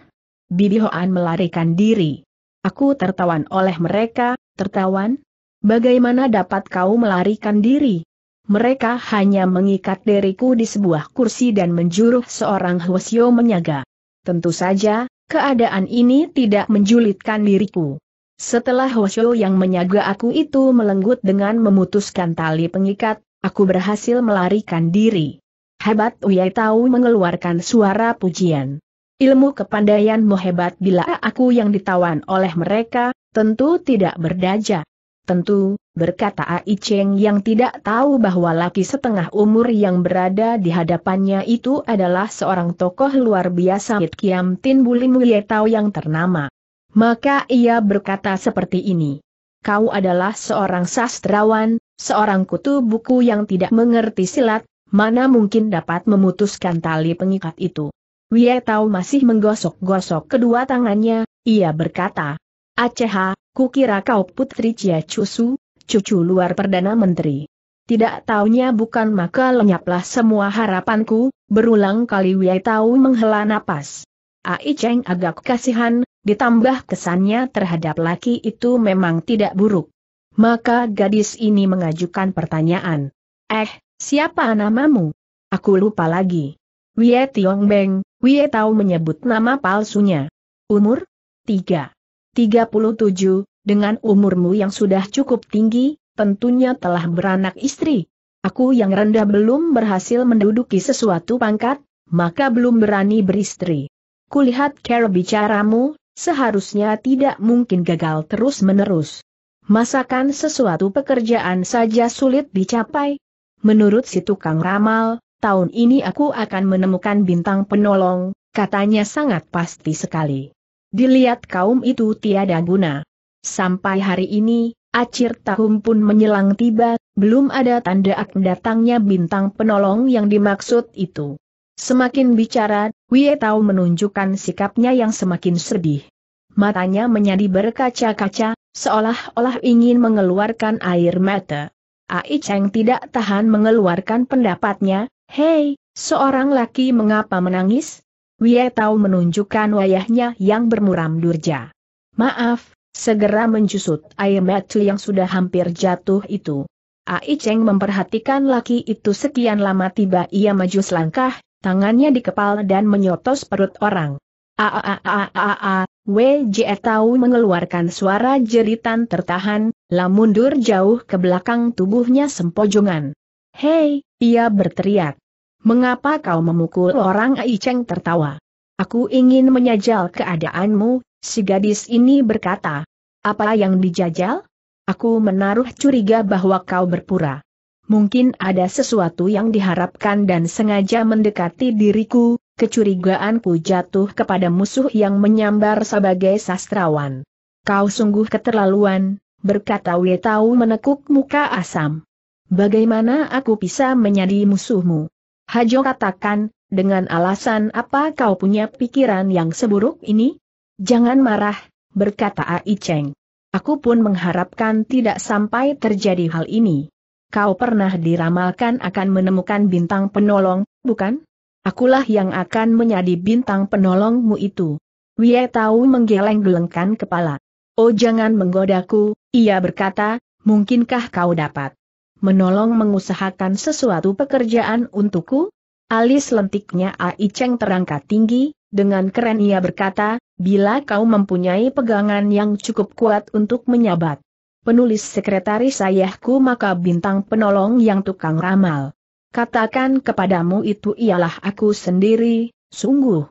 Bibi Hoan melarikan diri. Aku tertawan oleh mereka, tertawan? Bagaimana dapat kau melarikan diri? Mereka hanya mengikat diriku di sebuah kursi dan menjuruh seorang Hwasyo menyaga. Tentu saja, Keadaan ini tidak menjulitkan diriku. Setelah Hoshio yang menyaga aku itu melenggut dengan memutuskan tali pengikat, aku berhasil melarikan diri. Hebat Uyai tahu mengeluarkan suara pujian. Ilmu kepandaianmu hebat bila aku yang ditawan oleh mereka, tentu tidak berdaja. Tentu, berkata Ai Cheng yang tidak tahu bahwa laki setengah umur yang berada di hadapannya itu adalah seorang tokoh luar biasa Hit Kiam Tin Bulim Mulietau yang ternama. Maka ia berkata seperti ini. Kau adalah seorang sastrawan, seorang kutu buku yang tidak mengerti silat, mana mungkin dapat memutuskan tali pengikat itu. Wietau masih menggosok-gosok kedua tangannya, ia berkata, Aceha, Kukira kau putri Chia Chusu, cucu luar Perdana Menteri. Tidak taunya bukan maka lenyaplah semua harapanku, berulang kali Wei Tahu menghela napas. Ai Cheng agak kasihan, ditambah kesannya terhadap laki itu memang tidak buruk. Maka gadis ini mengajukan pertanyaan. Eh, siapa namamu? Aku lupa lagi. Wei Tiong Beng, Wei Tahu menyebut nama palsunya. Umur? Tiga. 37, dengan umurmu yang sudah cukup tinggi, tentunya telah beranak istri. Aku yang rendah belum berhasil menduduki sesuatu pangkat, maka belum berani beristri. Kulihat cara bicaramu, seharusnya tidak mungkin gagal terus-menerus. Masakan sesuatu pekerjaan saja sulit dicapai. Menurut si tukang ramal, tahun ini aku akan menemukan bintang penolong, katanya sangat pasti sekali dilihat kaum itu tiada guna. Sampai hari ini, acir tahun pun menyelang tiba, belum ada tanda akan datangnya bintang penolong yang dimaksud itu. Semakin bicara, Wie Tao menunjukkan sikapnya yang semakin sedih. Matanya menjadi berkaca-kaca, seolah-olah ingin mengeluarkan air mata. Ai Cheng tidak tahan mengeluarkan pendapatnya, Hei, seorang laki mengapa menangis? Wie Tao menunjukkan wayahnya yang bermuram durja. Maaf, segera mencusut menjusut Aimetsu yang sudah hampir jatuh itu. Ai Cheng memperhatikan laki itu sekian lama tiba ia maju selangkah, tangannya dikepal dan menyotos perut orang. a a a a WJE tahu mengeluarkan suara jeritan tertahan, lalu mundur jauh ke belakang tubuhnya sempojongan. Hei, ia berteriak. Mengapa kau memukul orang Ai Cheng tertawa? Aku ingin menyajal keadaanmu, si gadis ini berkata. Apa yang dijajal? Aku menaruh curiga bahwa kau berpura. Mungkin ada sesuatu yang diharapkan dan sengaja mendekati diriku, kecurigaanku jatuh kepada musuh yang menyambar sebagai sastrawan. Kau sungguh keterlaluan, berkata Wei Tao menekuk muka asam. Bagaimana aku bisa menjadi musuhmu? Hajo katakan, dengan alasan apa kau punya pikiran yang seburuk ini? Jangan marah, berkata Ai Cheng. Aku pun mengharapkan tidak sampai terjadi hal ini. Kau pernah diramalkan akan menemukan bintang penolong, bukan? Akulah yang akan menjadi bintang penolongmu itu. Wie tahu menggeleng-gelengkan kepala. Oh jangan menggodaku, ia berkata, mungkinkah kau dapat menolong mengusahakan sesuatu pekerjaan untukku? Alis lentiknya Ai Cheng terangkat tinggi, dengan keren ia berkata, bila kau mempunyai pegangan yang cukup kuat untuk menyabat. Penulis sekretaris ayahku maka bintang penolong yang tukang ramal. Katakan kepadamu itu ialah aku sendiri, sungguh.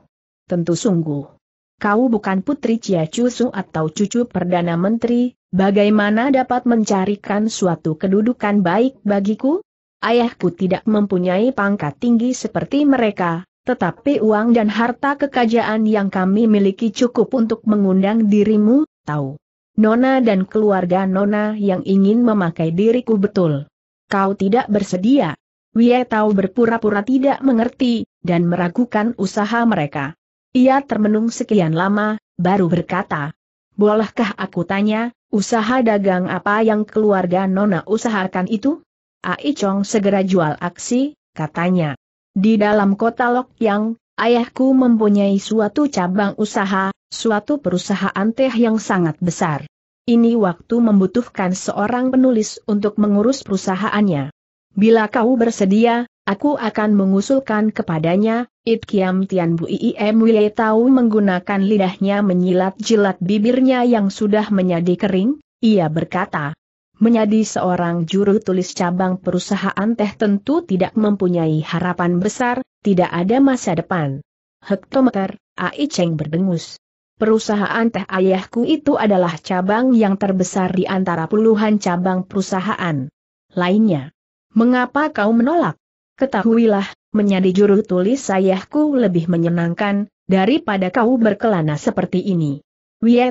Tentu sungguh. Kau bukan putri Chia Chusu atau cucu Perdana Menteri, Bagaimana dapat mencarikan suatu kedudukan baik bagiku? Ayahku tidak mempunyai pangkat tinggi seperti mereka, tetapi uang dan harta kekayaan yang kami miliki cukup untuk mengundang dirimu, tahu. Nona dan keluarga Nona yang ingin memakai diriku betul. Kau tidak bersedia. Wie tahu berpura-pura tidak mengerti, dan meragukan usaha mereka. Ia termenung sekian lama, baru berkata, Bolehkah aku tanya, Usaha dagang apa yang keluarga Nona usahakan itu? Ai Chong segera jual aksi, katanya. Di dalam kota Lok Yang, ayahku mempunyai suatu cabang usaha, suatu perusahaan teh yang sangat besar. Ini waktu membutuhkan seorang penulis untuk mengurus perusahaannya. Bila kau bersedia, Aku akan mengusulkan kepadanya, It Kiam Tian Bu Iem Wile Tau menggunakan lidahnya menyilat-jilat bibirnya yang sudah menjadi kering, ia berkata. Menjadi seorang juru tulis cabang perusahaan teh tentu tidak mempunyai harapan besar, tidak ada masa depan. Hektometer, Ai Cheng berdengus. Perusahaan teh ayahku itu adalah cabang yang terbesar di antara puluhan cabang perusahaan lainnya. Mengapa kau menolak? Ketahuilah, menjadi juru tulis sayahku lebih menyenangkan, daripada kau berkelana seperti ini.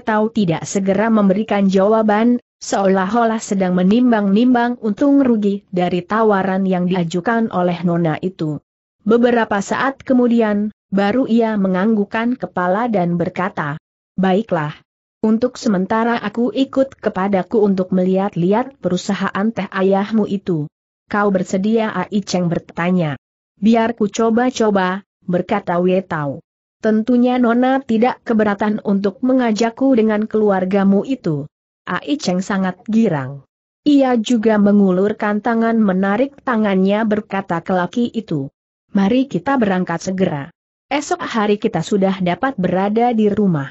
tahu tidak segera memberikan jawaban, seolah-olah sedang menimbang-nimbang untung rugi dari tawaran yang diajukan oleh Nona itu. Beberapa saat kemudian, baru ia menganggukkan kepala dan berkata, Baiklah. Untuk sementara aku ikut kepadaku untuk melihat-lihat perusahaan teh ayahmu itu kau bersedia Ai Cheng bertanya. Biar ku coba-coba, berkata Wei Tao. Tentunya Nona tidak keberatan untuk mengajakku dengan keluargamu itu. Ai Cheng sangat girang. Ia juga mengulurkan tangan menarik tangannya berkata ke laki itu. Mari kita berangkat segera. Esok hari kita sudah dapat berada di rumah.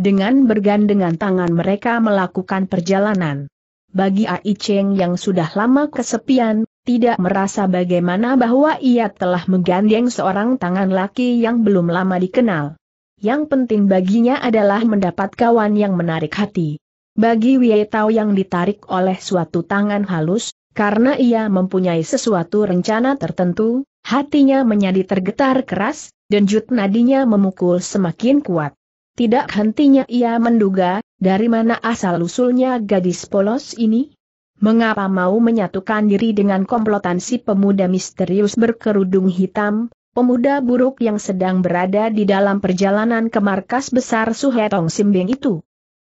Dengan bergandengan tangan mereka melakukan perjalanan bagi Ai Cheng yang sudah lama kesepian, tidak merasa bagaimana bahwa ia telah menggandeng seorang tangan laki yang belum lama dikenal. Yang penting baginya adalah mendapat kawan yang menarik hati. Bagi Wei Tao yang ditarik oleh suatu tangan halus, karena ia mempunyai sesuatu rencana tertentu, hatinya menjadi tergetar keras, dan jut nadinya memukul semakin kuat. Tidak hentinya ia menduga, dari mana asal-usulnya gadis polos ini? Mengapa mau menyatukan diri dengan komplotan si pemuda misterius berkerudung hitam, pemuda buruk yang sedang berada di dalam perjalanan ke markas besar Suhetong Simbing itu?